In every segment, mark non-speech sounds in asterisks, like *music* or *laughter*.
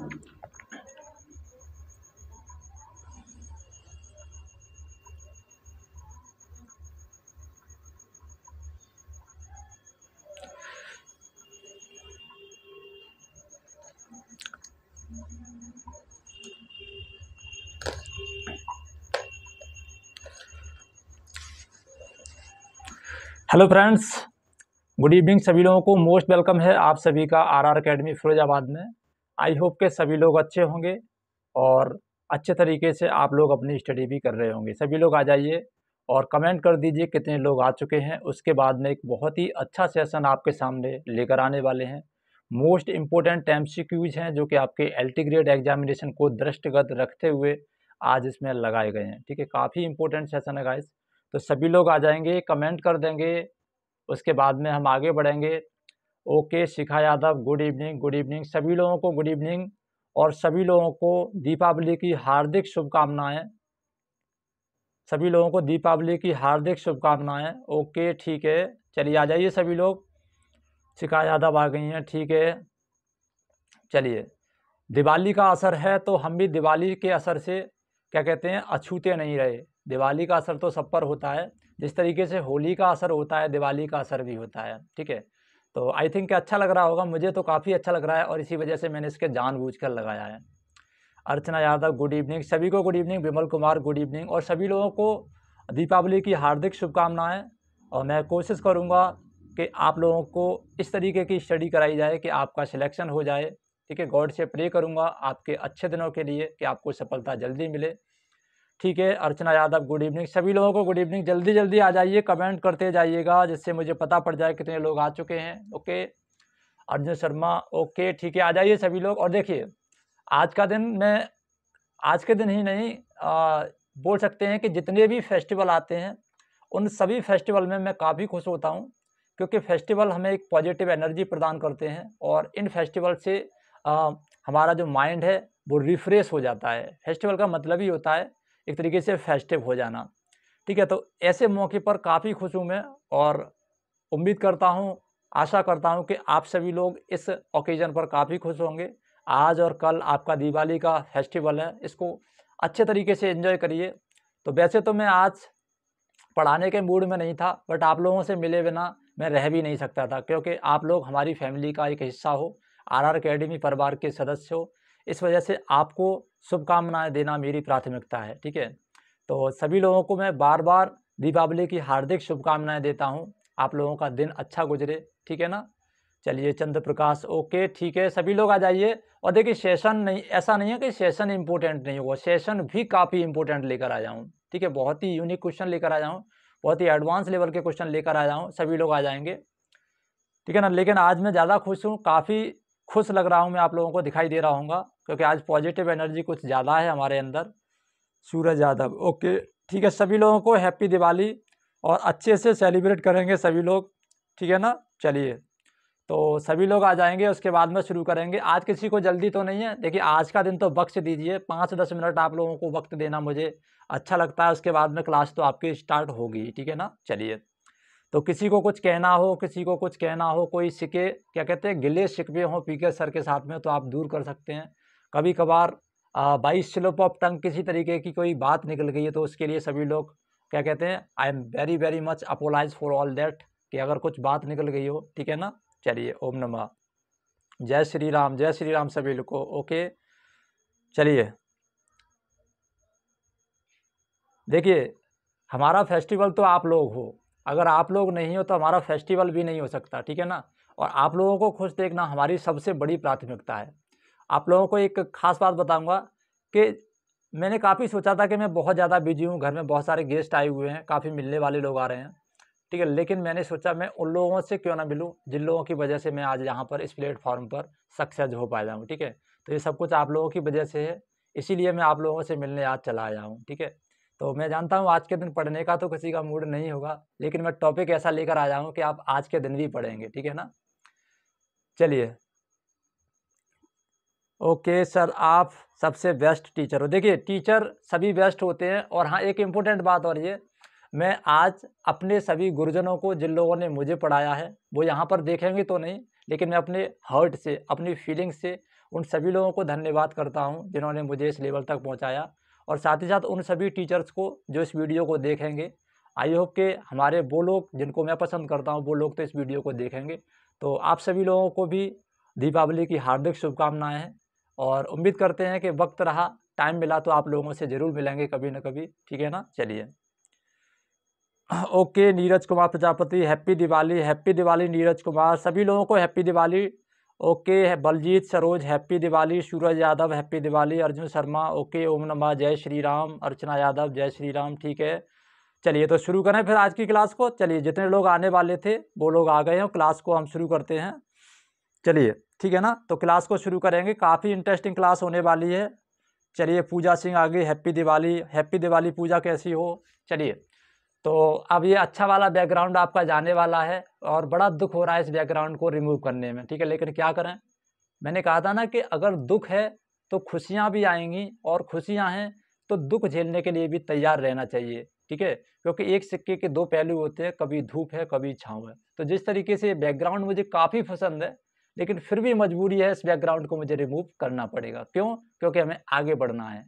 Hello friends good evening सभी लोगों को मोस्ट वेलकम है आप सभी का आर आर अकेडमी फिरोजाबाद में आई होप के सभी लोग अच्छे होंगे और अच्छे तरीके से आप लोग अपनी स्टडी भी कर रहे होंगे सभी लोग आ जाइए और कमेंट कर दीजिए कितने लोग आ चुके हैं उसके बाद में एक बहुत ही अच्छा सेशन आपके सामने लेकर आने वाले हैं मोस्ट इम्पोर्टेंट एम हैं जो कि आपके एल ग्रेड एग्जामिनेशन को दृष्टिगत रखते हुए आज इसमें लगाए गए हैं ठीक है काफ़ी इंपॉर्टेंट सेशन है गाइस तो सभी लोग आ जाएंगे कमेंट कर देंगे उसके बाद में हम आगे बढ़ेंगे okay Shikha Yadav good evening good evening सभी लोगों को गुड इवनिंग और सभी लोगों को दीपावली की हार्दिक शुभकामनाएं सभी लोगों को दीपावली की हार्दिक शुभकामनाएं ओके ठीक है चलिए आ जाइए सभी लोग शिखा यादव आ गई हैं ठीक है चलिए दिवाली का असर है तो हम भी दिवाली के असर से क्या कहते हैं अछूते नहीं रहे दिवाली का असर तो सब पर होता है जिस तरीके से होली का असर होता है दिवाली का असर भी होता है ठीक है तो आई थिंक अच्छा लग रहा होगा मुझे तो काफ़ी अच्छा लग रहा है और इसी वजह से मैंने इसके जानबूझ कर लगाया है अर्चना यादव गुड इवनिंग सभी को good evening Vimal Kumar good evening और सभी लोगों को दीपावली की हार्दिक शुभकामनाएँ और मैं कोशिश करूँगा कि आप लोगों को इस तरीके की स्टडी कराई जाए कि आपका सिलेक्शन हो जाए ठीक है गॉड से प्रे करूँगा आपके अच्छे दिनों के लिए कि आपको सफलता जल्दी मिले ठीक है अर्चना यादव गुड इवनिंग सभी लोगों को गुड इवनिंग जल्दी जल्दी आ जाइए कमेंट करते जाइएगा जिससे मुझे पता पड़ जाए कितने लोग आ चुके हैं ओके अर्जुन शर्मा ओके ठीक है आ जाइए सभी लोग और देखिए आज का दिन मैं आज के दिन ही नहीं आ, बोल सकते हैं कि जितने भी फेस्टिवल आते हैं उन सभी फेस्टिवल में मैं काफ़ी खुश होता हूँ क्योंकि फेस्टिवल हमें एक पॉजिटिव एनर्जी प्रदान करते हैं और इन फेस्टिवल से आ, हमारा जो माइंड है वो रिफ़्रेश हो जाता है फेस्टिवल का मतलब ही होता है एक तरीके से फेस्टिव हो जाना ठीक है तो ऐसे मौके पर काफ़ी खुश हूँ मैं और उम्मीद करता हूँ आशा करता हूँ कि आप सभी लोग इस ओकेज़न पर काफ़ी खुश होंगे आज और कल आपका दिवाली का फेस्टिवल है इसको अच्छे तरीके से एंजॉय करिए तो वैसे तो मैं आज पढ़ाने के मूड में नहीं था बट आप लोगों से मिले बिना मैं रह भी नहीं सकता था क्योंकि आप लोग हमारी फैमिली का एक हिस्सा हो आर आर परिवार के सदस्य हो इस वजह से आपको शुभकामनाएँ देना मेरी प्राथमिकता है ठीक है तो सभी लोगों को मैं बार बार दीपावली की हार्दिक शुभकामनाएं देता हूँ आप लोगों का दिन अच्छा गुजरे ठीक है ना चलिए चंद्र प्रकाश ओके ठीक है सभी लोग आ जाइए और देखिए सेशन नहीं ऐसा नहीं है कि सेशन इंपॉर्टेंट नहीं होगा सेशन भी काफ़ी इंपॉर्टेंट लेकर आया जाऊँ ठीक है बहुत ही यूनिक क्वेश्चन लेकर आया हूँ बहुत ही एडवांस लेवल के क्वेश्चन लेकर आया हूँ सभी लोग आ जाएंगे ठीक है ना लेकिन आज मैं ज़्यादा खुश हूँ काफ़ी खुश लग रहा हूँ मैं आप लोगों को दिखाई दे रहा हूँ क्योंकि आज पॉजिटिव एनर्जी कुछ ज़्यादा है हमारे अंदर सूरज यादव ओके ठीक है सभी लोगों को हैप्पी दिवाली और अच्छे से सेलिब्रेट करेंगे सभी लोग ठीक है ना चलिए तो सभी लोग आ जाएंगे उसके बाद में शुरू करेंगे आज किसी को जल्दी तो नहीं है देखिए आज का दिन तो वक्त दीजिए पाँच दस मिनट आप लोगों को वक्त देना मुझे अच्छा लगता है उसके बाद में क्लास तो आपकी स्टार्ट होगी ठीक है ना चलिए तो किसी को कुछ कहना हो किसी को कुछ कहना हो कोई सिके क्या कहते हैं गिले सिक्के हों पी के सर के साथ में तो आप दूर कर सकते हैं कभी कभार बाईस स्लोप ऑफ टंग किसी तरीके की कोई बात निकल गई है तो उसके लिए सभी लोग क्या कहते हैं I am very very much apologize for all that कि अगर कुछ बात निकल गई हो ठीक है ना चलिए ओम नमः जय श्री राम जय श्री राम सभी लोग को ओके चलिए देखिए हमारा फेस्टिवल तो आप लोग हो अगर आप लोग नहीं हो तो हमारा फेस्टिवल भी नहीं हो सकता ठीक है ना और आप लोगों को खुश देखना हमारी सबसे बड़ी प्राथमिकता है आप लोगों को एक खास बात बताऊंगा कि मैंने काफ़ी सोचा था कि मैं बहुत ज़्यादा बिजी हूँ घर में बहुत सारे गेस्ट आए हुए हैं काफ़ी मिलने वाले लोग आ रहे हैं ठीक है लेकिन मैंने सोचा मैं उन लोगों से क्यों ना मिलूँ जिन लोगों की वजह से मैं आज यहाँ पर इस प्लेटफॉर्म पर सक्सेस हो पाया हूँ ठीक है तो ये सब कुछ आप लोगों की वजह से है इसीलिए मैं आप लोगों से मिलने आज चला आया हूँ ठीक है तो मैं जानता हूँ आज के दिन पढ़ने का तो किसी का मूड नहीं होगा लेकिन मैं टॉपिक ऐसा लेकर आया हूँ कि आप आज के दिन भी पढ़ेंगे ठीक है ना चलिए ओके सर आप सबसे बेस्ट टीचर हो देखिए टीचर सभी बेस्ट होते हैं और हाँ एक इम्पोर्टेंट बात और ये मैं आज अपने सभी गुरुजनों को जिन लोगों ने मुझे पढ़ाया है वो यहाँ पर देखेंगे तो नहीं लेकिन मैं अपने हर्ट से अपनी फीलिंग से उन सभी लोगों को धन्यवाद करता हूँ जिन्होंने मुझे इस लेवल तक पहुँचाया और साथ ही साथ उन सभी टीचर्स को जो इस वीडियो को देखेंगे आई होप के हमारे वो लोग जिनको मैं पसंद करता हूँ वो लोग तो इस वीडियो को देखेंगे तो आप सभी लोगों को भी दीपावली की हार्दिक शुभकामनाएँ हैं और उम्मीद करते हैं कि वक्त रहा टाइम मिला तो आप लोगों से ज़रूर मिलेंगे कभी ना कभी ठीक है ना चलिए okay Neeraj Kumar Prajapati happy Diwali happy Diwali Neeraj Kumar सभी लोगों को happy Diwali okay Baljeet Saroj happy Diwali Suraj Yadav happy Diwali Arjun Sharma okay ओम नमा जय श्री राम अर्चना यादव जय श्री राम ठीक है चलिए तो शुरू करें फिर आज की क्लास को चलिए जितने लोग आने वाले थे वो लोग आ गए हैं क्लास को हम शुरू करते हैं चलिए ठीक है ना तो क्लास को शुरू करेंगे काफ़ी इंटरेस्टिंग क्लास होने वाली है चलिए पूजा सिंह आ गई हैप्पी दिवाली हैप्पी दिवाली पूजा कैसी हो चलिए तो अब ये अच्छा वाला बैकग्राउंड आपका जाने वाला है और बड़ा दुख हो रहा है इस बैकग्राउंड को रिमूव करने में ठीक है लेकिन क्या करें मैंने कहा था ना कि अगर दुख है तो खुशियाँ भी आएंगी और खुशियाँ हैं तो दुख झेलने के लिए भी तैयार रहना चाहिए ठीक है क्योंकि एक सिक्के के दो पहलू होते हैं कभी धूप है कभी छाँव है तो जिस तरीके से बैकग्राउंड मुझे काफ़ी पसंद है लेकिन फिर भी मजबूरी है इस बैकग्राउंड को मुझे रिमूव करना पड़ेगा क्यों क्योंकि हमें आगे बढ़ना है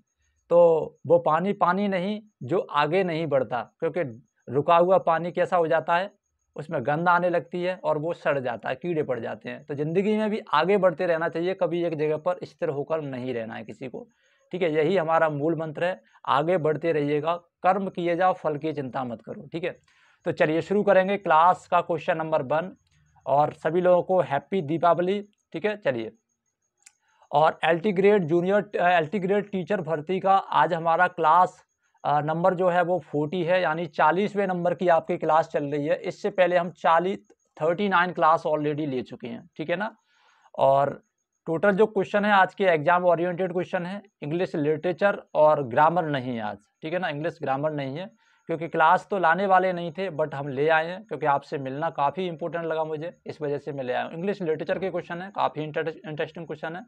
तो वो पानी पानी नहीं जो आगे नहीं बढ़ता क्योंकि रुका हुआ पानी कैसा हो जाता है उसमें गंद आने लगती है और वो सड़ जाता है कीड़े पड़ जाते हैं तो ज़िंदगी में भी आगे बढ़ते रहना चाहिए कभी एक जगह पर स्थिर होकर नहीं रहना है किसी को ठीक है यही हमारा मूल मंत्र है आगे बढ़ते रहिएगा कर्म किए जाओ फल की चिंता मत करो ठीक है तो चलिए शुरू करेंगे क्लास का क्वेश्चन नंबर वन और सभी लोगों को हैप्पी दीपावली ठीक है चलिए और L T grade junior L T grade teacher भर्ती का आज हमारा क्लास नंबर जो है वो फोर्टी है यानी चालीसवें नंबर की आपकी क्लास चल रही है इससे पहले हम चालीस थर्टी नाइन क्लास ऑलरेडी ले चुके हैं ठीक है ना और टोटल जो क्वेश्चन है आज के एग्जाम ओरिएंटेड क्वेश्चन है इंग्लिश लिटरेचर और ग्रामर नहीं है आज ठीक है ना इंग्लिश ग्रामर नहीं है क्योंकि क्लास तो लाने वाले नहीं थे बट हम ले आए हैं क्योंकि आपसे मिलना काफ़ी इंपॉर्टेंट लगा मुझे इस वजह से मैं ले आया हूँ इंग्लिश लिटरेचर के क्वेश्चन है काफ़ी इंटरेस्टिंग क्वेश्चन है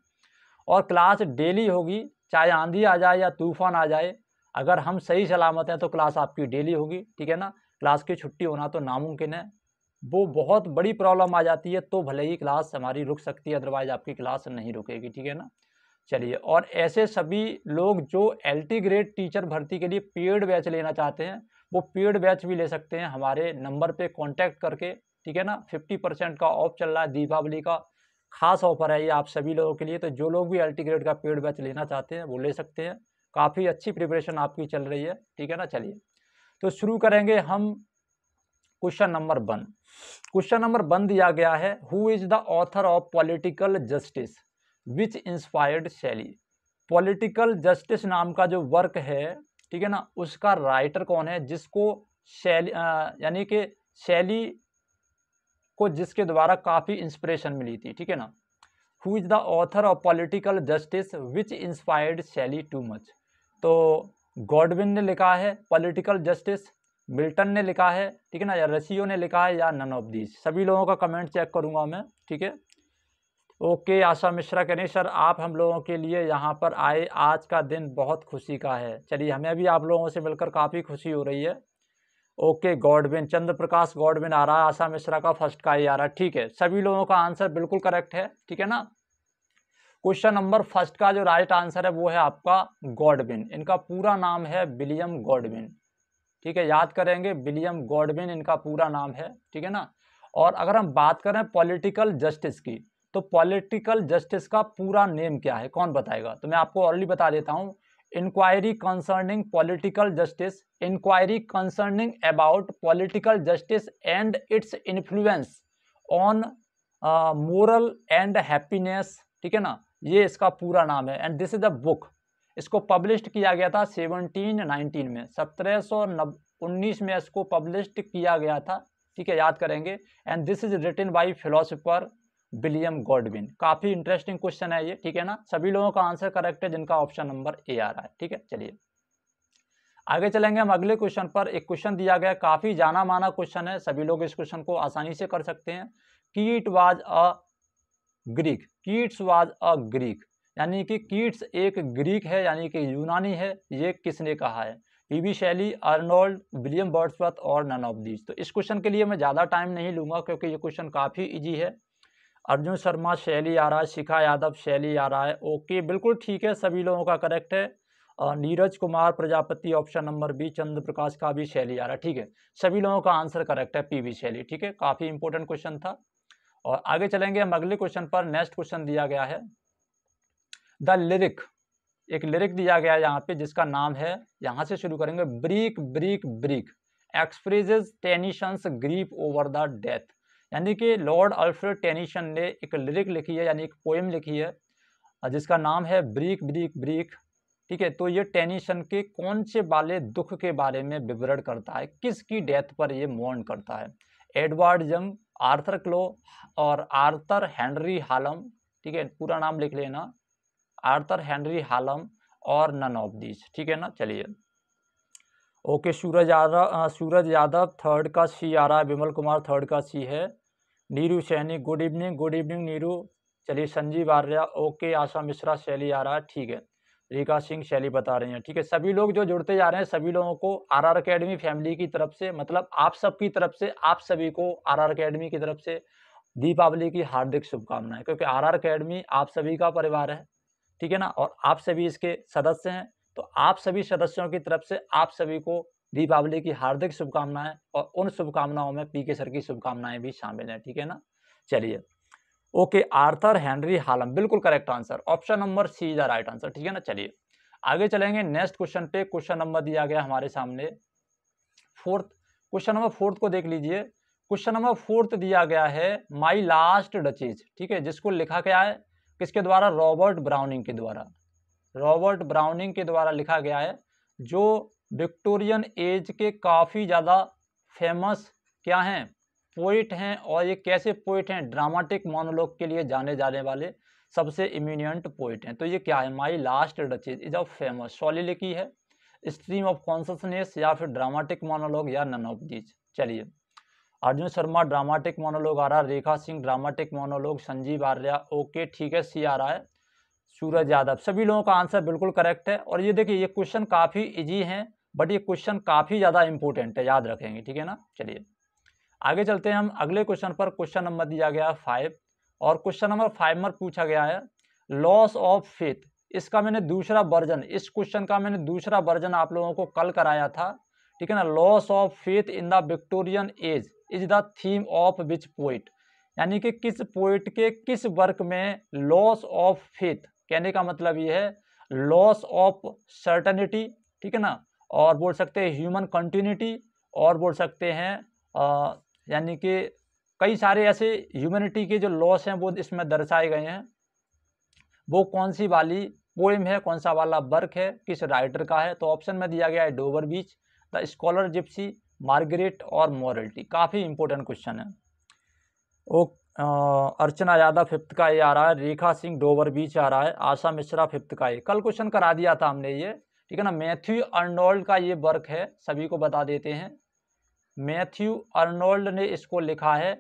और क्लास डेली होगी चाहे आंधी आ जाए या तूफान आ जाए अगर हम सही सलामत हैं तो क्लास आपकी डेली होगी ठीक है ना क्लास की छुट्टी होना तो नामुमकिन है वो बहुत बड़ी प्रॉब्लम आ जाती है तो भले ही क्लास हमारी रुक सकती है अदरवाइज आपकी क्लास नहीं रुकेगी ठीक है ना चलिए और ऐसे सभी लोग जो एल ग्रेड टीचर भर्ती के लिए पेड बैच लेना चाहते हैं वो पेड बैच भी ले सकते हैं हमारे नंबर पे कांटेक्ट करके ठीक है ना फिफ्टी परसेंट का ऑफ चल रहा है दीपावली का खास ऑफर है ये आप सभी लोगों के लिए तो जो लोग भी अल्टीग्रेड का पेड बैच लेना चाहते हैं वो ले सकते हैं काफ़ी अच्छी प्रिपरेशन आपकी चल रही है ठीक है ना चलिए तो शुरू करेंगे हम question number one question number one दिया गया है who is the author of political justice which inspired Shelley political justice नाम का जो वर्क है ठीक है ना उसका राइटर कौन है जिसको शैली यानी कि शैली को जिसके द्वारा काफ़ी इंस्पिरेशन मिली थी ठीक है ना who is the author of political justice which inspired Shelley to much तो गॉडविन ने लिखा है पॉलिटिकल जस्टिस मिल्टन ने लिखा है ठीक है ना या रशियो ने लिखा है या नन ऑफ दीज सभी लोगों का कमेंट चेक करूंगा मैं ठीक है ओके आशा मिश्रा कहने सर आप हम लोगों के लिए यहाँ पर आए आज का दिन बहुत खुशी का है चलिए हमें भी आप लोगों से मिलकर काफ़ी खुशी हो रही है okay Godwin Chandra Prakash Godwin आ रहा है आशा मिश्रा का फर्स्ट का ही आ रहा है ठीक है सभी लोगों का आंसर बिल्कुल करेक्ट है ठीक है ना क्वेश्चन नंबर फर्स्ट का जो राइट आंसर है वो है आपका गॉडविन इनका पूरा नाम है विलियम गॉडविन ठीक है याद करेंगे विलियम गॉडविन इनका पूरा नाम है ठीक है ना और अगर हम बात करें पॉलिटिकल जस्टिस की तो पॉलिटिकल जस्टिस का पूरा नेम क्या है कौन बताएगा तो मैं आपको ऑलरेडी बता देता हूँ inquiry concerning political justice inquiry concerning about political justice and its influence on moral and happiness ठीक है ना ये इसका पूरा नाम है and this is a book इसको पब्लिश किया गया था सेवनटीन नाइनटीन में सत्रह सौ उन्नीस में इसको पब्लिश किया गया था ठीक है याद करेंगे and this is written by philosopher William Godwin काफ़ी इंटरेस्टिंग क्वेश्चन है ये ठीक है ना सभी लोगों का आंसर करेक्ट है जिनका ऑप्शन नंबर ए आ रहा है ठीक है चलिए आगे चलेंगे हम अगले क्वेश्चन पर एक क्वेश्चन दिया गया काफ़ी जाना माना क्वेश्चन है सभी लोग इस क्वेश्चन को आसानी से कर सकते हैं Keat was a Greek Keats was a Greek यानी कि कीट्स एक ग्रीक है यानी कि यूनानी है ये किसने कहा है ईवी शैली अर्नोल्ड विलियम बर्ड्सवर्थ और नन ऑफ दीज तो इस क्वेश्चन के लिए मैं ज़्यादा टाइम नहीं लूंगा क्योंकि ये क्वेश्चन काफ़ी ईजी है अर्जुन शर्मा शैली आ रहा है शिखा यादव शैली आ रहा है ओके बिल्कुल ठीक है सभी लोगों का करेक्ट है Neeraj Kumar Prajapati option number B Chandra Prakash का भी शैली आ रहा है ठीक है सभी लोगों का आंसर करेक्ट है पीवी शैली ठीक है काफ़ी इंपॉर्टेंट क्वेश्चन था और आगे चलेंगे हम अगले क्वेश्चन पर नेक्स्ट क्वेश्चन दिया गया है द लिरिक एक लिरिक दिया गया है यहाँ पे जिसका नाम है यहाँ से शुरू करेंगे break break break expresses Tennyson's grief over the death यानी कि लॉर्ड अल्फ्रेड टेनिशन ने एक लिरिक लिखी है यानी एक पोएम लिखी है जिसका नाम है ब्रीक ब्रीक ब्रीक ठीक है तो ये टेनिशन के कौन से वाले दुख के बारे में विवरण करता है किसकी डेथ पर ये मौन करता है एडवर्ड जंग आर्थर क्लो और आर्थर हेनरी हालम ठीक है पूरा नाम लिख लेना आर्थर हेनरी हालम और नन ऑफ दीज ठीक है ना चलिए ओके सूरज यादव सूरज यादव थर्ड का सी आ रहा है विमल कुमार थर्ड का सी है Neeru Saini good evening good evening Neeru चलिए संजीव आर्या ओके आशा मिश्रा शैली आ रहा है ठीक है रीका सिंह शैली बता रही हैं ठीक है सभी लोग जो जुड़ते जा रहे हैं सभी लोगों को आर आर अकेडमी फैमिली की तरफ से मतलब आप सबकी तरफ से आप सभी को आर आर अकेडमी की तरफ से दीपावली की हार्दिक शुभकामनाएं क्योंकि आर आर अकेडमी आप सभी का परिवार है ठीक है ना और आप सभी इसके सदस्य हैं तो आप सभी सदस्यों की तरफ से आप सभी को दीपावली की हार्दिक शुभकामनाएं और उन शुभकामनाओं में पी के सर की शुभकामनाएं भी शामिल हैं ठीक है ना चलिए ओके आर्थर हेनरी हालम बिल्कुल correct answer option number C is the right answer ठीक है ना चलिए आगे चलेंगे नेक्स्ट क्वेश्चन पे क्वेश्चन नंबर दिया गया हमारे सामने फोर्थ क्वेश्चन नंबर फोर्थ को देख लीजिए क्वेश्चन नंबर फोर्थ दिया गया है माई लास्ट डचेज ठीक है जिसको लिखा गया है किसके द्वारा रॉबर्ट ब्राउनिंग के द्वारा रॉबर्ट ब्राउनिंग के द्वारा लिखा गया है जो विक्टोरियन एज के काफ़ी ज़्यादा फेमस क्या हैं पोइट हैं और ये कैसे पोइट हैं ड्रामाटिक मोनोलॉग के लिए जाने जाने वाले सबसे इम्यूनियंट पोइट हैं तो ये क्या है my last duchess is of famous Shelley लिखी है स्ट्रीम ऑफ कॉन्सनेस या फिर ड्रामाटिक मोनोलॉग या नन ऑफ दीज चलिए अर्जुन शर्मा ड्रामाटिक मोनोलॉग आ रहा है Rekha Singh dramatic monologue Sanjeev Arya okay ठीक है सी आ रहा है सूरज यादव सभी लोगों का आंसर बिल्कुल करेक्ट है और ये देखिए ये क्वेश्चन काफ़ी इजी हैं बट ये क्वेश्चन काफ़ी ज़्यादा इंपॉर्टेंट है याद रखेंगे ठीक है ना चलिए आगे चलते हैं हम अगले क्वेश्चन पर क्वेश्चन नंबर दिया गया है फाइव और क्वेश्चन नंबर फाइव में पूछा गया है लॉस ऑफ फेथ इसका मैंने दूसरा वर्जन इस क्वेश्चन का मैंने दूसरा वर्जन आप लोगों को कल कराया था ठीक है ना loss of faith in the Victorian age is the theme of which poet यानी कि किस पोइट के किस वर्क में लॉस ऑफ फेथ कहने का मतलब ये है लॉस ऑफ सर्टनिटी ठीक है ना और बोल सकते हैं ह्यूमन कंटिन्यूटी और बोल सकते हैं यानी कि कई सारे ऐसे ह्यूमनिटी के जो लॉस हैं वो इसमें दर्शाए गए हैं वो कौन सी वाली पोइम है कौन सा वाला वर्क है किस राइटर का है तो ऑप्शन में दिया गया है Dover Beach the scholar gypsy Margaret और मॉरल्टी काफ़ी इंपॉर्टेंट क्वेश्चन है ओके अर्चना यादव फिफ्थ का ए आ रहा है रेखा सिंह डोवर बीच आ रहा है आशा मिश्रा फिफ्थ का ए कल क्वेश्चन करा दिया था हमने ये ठीक है ना मैथ्यू अर्नोल्ड का ये वर्क है सभी को बता देते हैं मैथ्यू अर्नोल्ड ने इसको लिखा है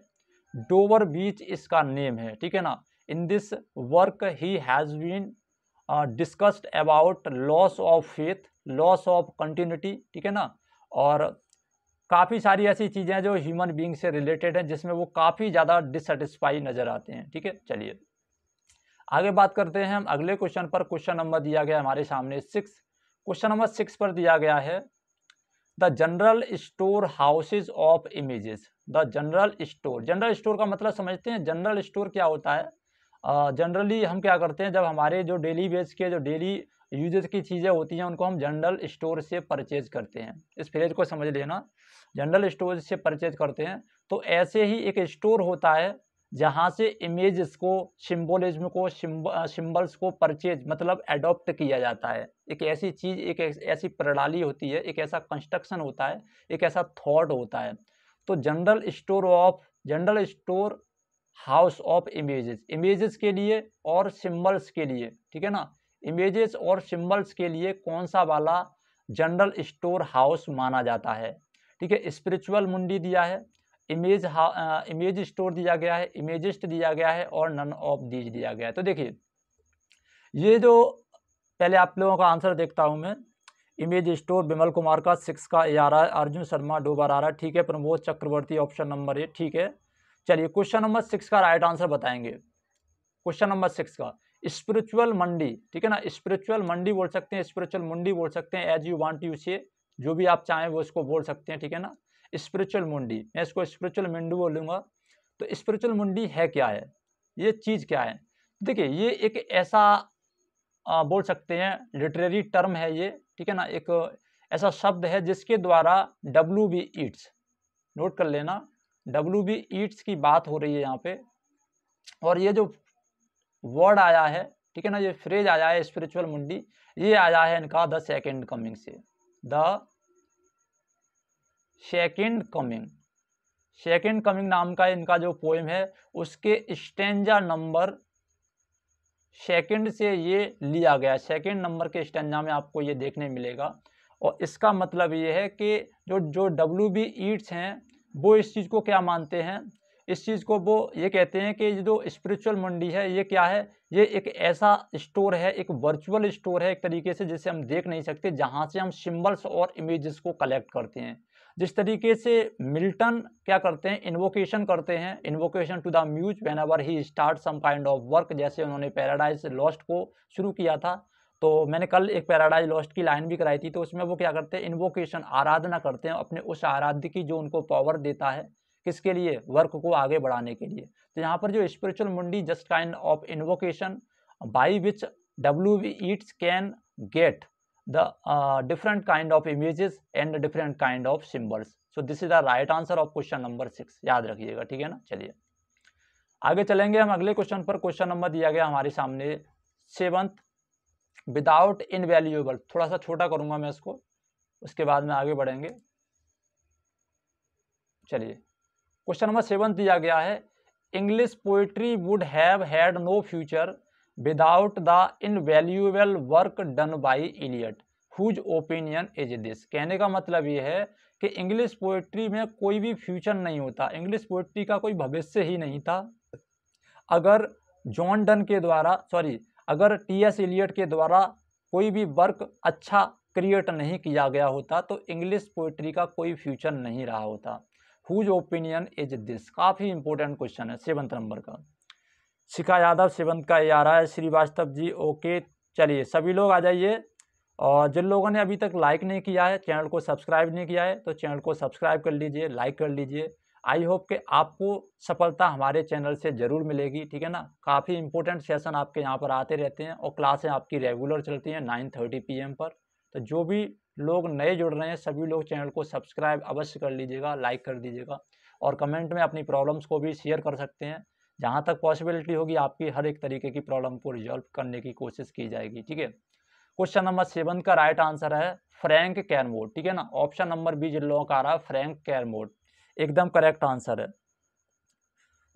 डोवर बीच इसका नेम है ठीक है ना in this work he has been discussed about loss of faith loss of continuity ठीक है ना और काफ़ी सारी ऐसी चीज़ें हैं जो ह्यूमन बींग से रिलेटेड हैं जिसमें वो काफ़ी ज़्यादा डिससेटिस्फाई नज़र आते हैं ठीक है चलिए आगे बात करते हैं हम अगले क्वेश्चन पर क्वेश्चन नंबर दिया गया हमारे सामने सिक्स क्वेश्चन नंबर सिक्स पर दिया गया है the general store houses of images the general store general store का मतलब समझते हैं जनरल स्टोर क्या होता है जनरली uh, हम क्या करते हैं जब हमारे जो डेली बेस के जो डेली यूजेज की चीज़ें होती हैं उनको हम जनरल स्टोर से परचेज करते हैं इस फ्रेज को समझ लेना जनरल स्टोर से परचेज करते हैं तो ऐसे ही एक स्टोर होता है जहाँ से इमेज को सिम्बोलिज्म को सिम्बल्स को परचेज मतलब एडॉप्ट किया जाता है एक ऐसी चीज़ एक ऐसी प्रणाली होती है एक ऐसा कंस्ट्रक्शन होता है एक ऐसा थॉट होता है तो general store of general store house of images images के लिए और सिम्बल्स के लिए ठीक है ना इमेजेस और सिम्बल्स के लिए कौन सा वाला जनरल स्टोर हाउस माना जाता है ठीक है स्पिरिचुअल मुंडी दिया है इमेज इमेज स्टोर दिया गया है इमेजिस्ट दिया गया है और नन ऑफ दीज दिया गया है तो देखिए ये जो पहले आप लोगों का आंसर देखता हूँ मैं इमेज स्टोर विमल कुमार का सिक्स का ए आ रहा है अर्जुन शर्मा दो बार आ रहा है ठीक है Pramod Chakraborty option number A ठीक है चलिए क्वेश्चन नंबर सिक्स का राइट आंसर बताएंगे क्वेश्चन नंबर सिक्स का स्पिरिचुअल मंडी ठीक है ना स्पिरिचुअल मंडी बोल सकते हैं स्पिरिचुअल मुंडी बोल सकते हैं एज यू वांट यू से जो भी आप चाहें वो इसको बोल सकते हैं ठीक है ना स्पिरिचुअल मुंडी मैं इसको स्पिरिचुअल मंडी बोलूँगा तो स्पिरिचुअल मुंडी है क्या है ये चीज़ क्या है देखिए ये एक ऐसा बोल सकते हैं लिटरेरी टर्म है ये ठीक है ना एक ऐसा शब्द है जिसके द्वारा डब्ल्यू बी ईट्स नोट कर लेना डब्ल्यू बी ईट्स की बात हो रही है यहाँ पे और ये जो वर्ड आया है ठीक है ना ये फ्रेज आया है स्पिरिचुअल मुंडी ये आया है इनका द सेकेंड कमिंग से the second coming second coming नाम का इनका जो पोएम है उसके स्टेंजा नंबर सेकेंड से ये लिया गया सेकेंड नंबर के स्टेंजा में आपको ये देखने मिलेगा और इसका मतलब ये है कि जो जो डब्ल्यू बी ईट्स हैं वो इस चीज़ को क्या मानते हैं इस चीज़ को वो ये कहते हैं कि जो स्पिरिचुअल मंडी है ये क्या है ये एक ऐसा स्टोर है एक वर्चुअल स्टोर है एक तरीके से जिसे हम देख नहीं सकते जहाँ से हम सिम्बल्स और इमेजेस को कलेक्ट करते हैं जिस तरीके से मिल्टन क्या करते हैं इन्वोकेशन करते हैं invocation to the muse whenever he start some kind of work जैसे उन्होंने पैराडाइज लॉस्ट को शुरू किया था तो मैंने कल एक पैराडाइज लॉस्ट की लाइन भी कराई थी तो उसमें वो क्या करते हैं इन्वोकेशन आराधना करते हैं अपने उस आराध्य की जो उनको पावर देता है किसके लिए वर्क को आगे बढ़ाने के लिए तो यहाँ पर जो spiritual mundi just kind of invocation by which W Yeats can get the different kind of images and different kind of symbols so this is the right answer of question number six याद रखिएगा ठीक है ना चलिए आगे चलेंगे हम अगले क्वेश्चन पर क्वेश्चन नंबर दिया गया हमारे सामने सेवंथ विदाउट वैल्यूएबल थोड़ा सा छोटा करूंगा मैं इसको उसके बाद में आगे बढ़ेंगे चलिए क्वेश्चन नंबर सेवन दिया गया है English poetry would have had no future without the valuable work done by Eliot whose opinion is this कहने का मतलब ये है कि इंग्लिश पोइट्री में कोई भी फ्यूचर नहीं होता इंग्लिश पोइट्री का कोई भविष्य ही नहीं था अगर जॉन डन के द्वारा सॉरी अगर टी एस इलियट के द्वारा कोई भी वर्क अच्छा क्रिएट नहीं किया गया होता तो इंग्लिश पोइट्री का कोई फ्यूचर नहीं रहा होता हुज ओपिनियन इज दिस काफ़ी इंपॉर्टेंट क्वेश्चन है सेवंथ नंबर का शिखा यादव सेवंत का ये आ रहा है श्रीवास्तव जी ओके चलिए सभी लोग आ जाइए और जिन लोगों ने अभी तक लाइक नहीं किया है चैनल को सब्सक्राइब नहीं किया है तो चैनल को सब्सक्राइब कर लीजिए लाइक कर लीजिए आई होप कि आपको सफलता हमारे चैनल से ज़रूर मिलेगी ठीक है ना काफ़ी इंपॉर्टेंट सेशन आपके यहाँ पर आते रहते हैं और क्लासें आपकी रेगुलर चलती हैं नाइन थर्टी पी पर तो जो भी लोग नए जुड़ रहे हैं सभी लोग चैनल को सब्सक्राइब अवश्य कर लीजिएगा लाइक कर दीजिएगा और कमेंट में अपनी प्रॉब्लम्स को भी शेयर कर सकते हैं जहाँ तक पॉसिबिलिटी होगी आपकी हर एक तरीके की प्रॉब्लम को रिजॉल्व करने की कोशिश की जाएगी ठीक है क्वेश्चन नंबर सेवन का राइट आंसर है फ्रैंक कैरमोड ठीक है ना ऑप्शन नंबर बी जिन लोगों का आ रहा है फ्रैंक कैरमोड एकदम करेक्ट आंसर है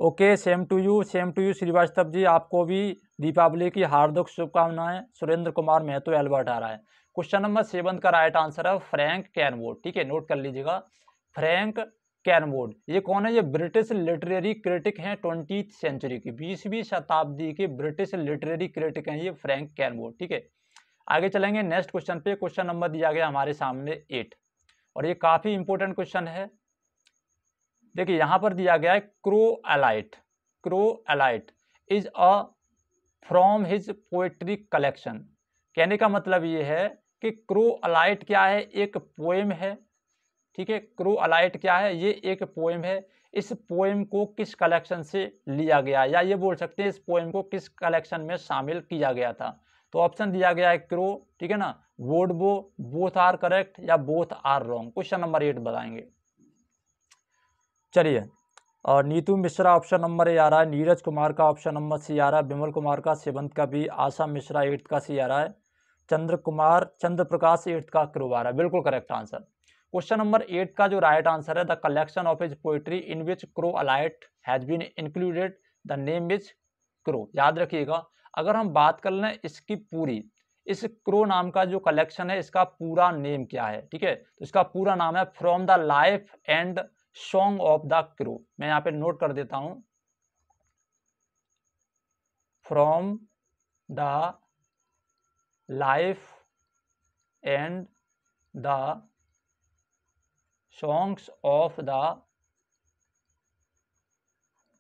okay same to you same to you Shrivastava ji आपको भी दीपावली की हार्दिक शुभकामनाएं सुरेंद्र कुमार महतो एल्बर्ट आ रहा है क्वेश्चन नंबर सेवन का राइट आंसर है फ्रैंक कैनवोड ठीक है नोट कर लीजिएगा फ्रैंक कैनवोड ये कौन है ये ब्रिटिश लिटरेरी क्रिटिक हैं ट्वेंटी सेंचुरी की बीसवीं शताब्दी के ब्रिटिश लिटरेरी क्रिटिक हैं ये फ्रैंक कैनवोड ठीक है आगे चलेंगे नेक्स्ट क्वेश्चन पे क्वेश्चन नंबर दिया गया हमारे सामने एट और ये काफ़ी इंपॉर्टेंट क्वेश्चन है देखिए यहाँ पर दिया गया है Crow Alight Crow Alight is a from his poetry collection कहने का मतलब ये है कि क्रो अलाइट क्या है एक पोएम है ठीक है क्रो अलाइट क्या है ये एक पोएम है इस पोएम को किस कलेक्शन से लिया गया या ये बोल सकते हैं इस पोएम को किस कलेक्शन में शामिल किया गया था तो ऑप्शन दिया गया है क्रो ठीक है ना वोडबो बोथ आर करेक्ट या both are wrong question number eight बताएंगे चलिए और Neetu Mishra option number A आ रहा है नीरज कुमार का ऑप्शन नंबर सी आ रहा है विमल कुमार का सेवंथ का बी आशा मिश्रा एट्थ का सी आ रहा है चंद्र कुमार चंद्र प्रकाश एट्थ का क्रू आ रहा है बिल्कुल correct answer question number eight का जो राइट आंसर है the collection of is poetry in which crow alight has been included the name which crow याद रखिएगा अगर हम बात कर लें इसकी पूरी इस क्रो नाम का जो कलेक्शन है इसका पूरा नेम क्या है ठीक है तो इसका पूरा नाम है from the life and song of the crow मैं यहाँ पे नोट कर देता हूँ from the life and the songs of the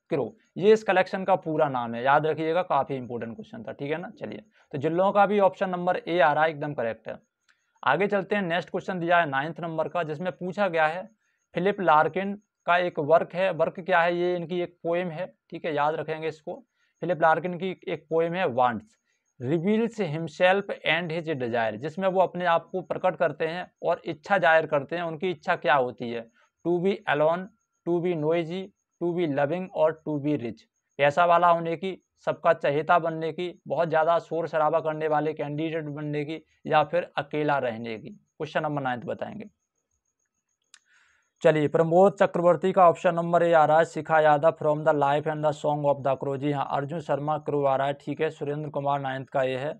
crow ये इस कलेक्शन का पूरा नाम है याद रखिएगा काफ़ी इंपॉर्टेंट क्वेश्चन था ठीक है ना चलिए तो लोगों का भी ऑप्शन नंबर ए आ रहा है एकदम करेक्ट है आगे चलते हैं नेक्स्ट क्वेश्चन दिया है नाइन्थ नंबर का जिसमें पूछा गया है फिलिप लार्किन का एक वर्क है वर्क क्या है ये इनकी एक पोएम है ठीक है याद रखेंगे इसको फिलिप लार्किन की एक पोएम है wants reveals himself and his desire जिसमें वो अपने आप को प्रकट करते हैं और इच्छा जाहिर करते हैं उनकी इच्छा क्या होती है to be alone to be noisy to be loving और टू बी रिच पैसा वाला होने की सबका चहेता बनने की बहुत ज़्यादा शोर शराबा करने वाले कैंडिडेट बनने की या फिर अकेला रहने की क्वेश्चन नंबर नाइन्थ बताएंगे चलिए प्रमोद चक्रवर्ती का ऑप्शन नंबर ए आ रहा है Shikha Yadav from the life and the song of the crow ji हाँ अर्जुन शर्मा क्रो आ रहा है ठीक है सुरेंद्र कुमार नाइन्थ का ए है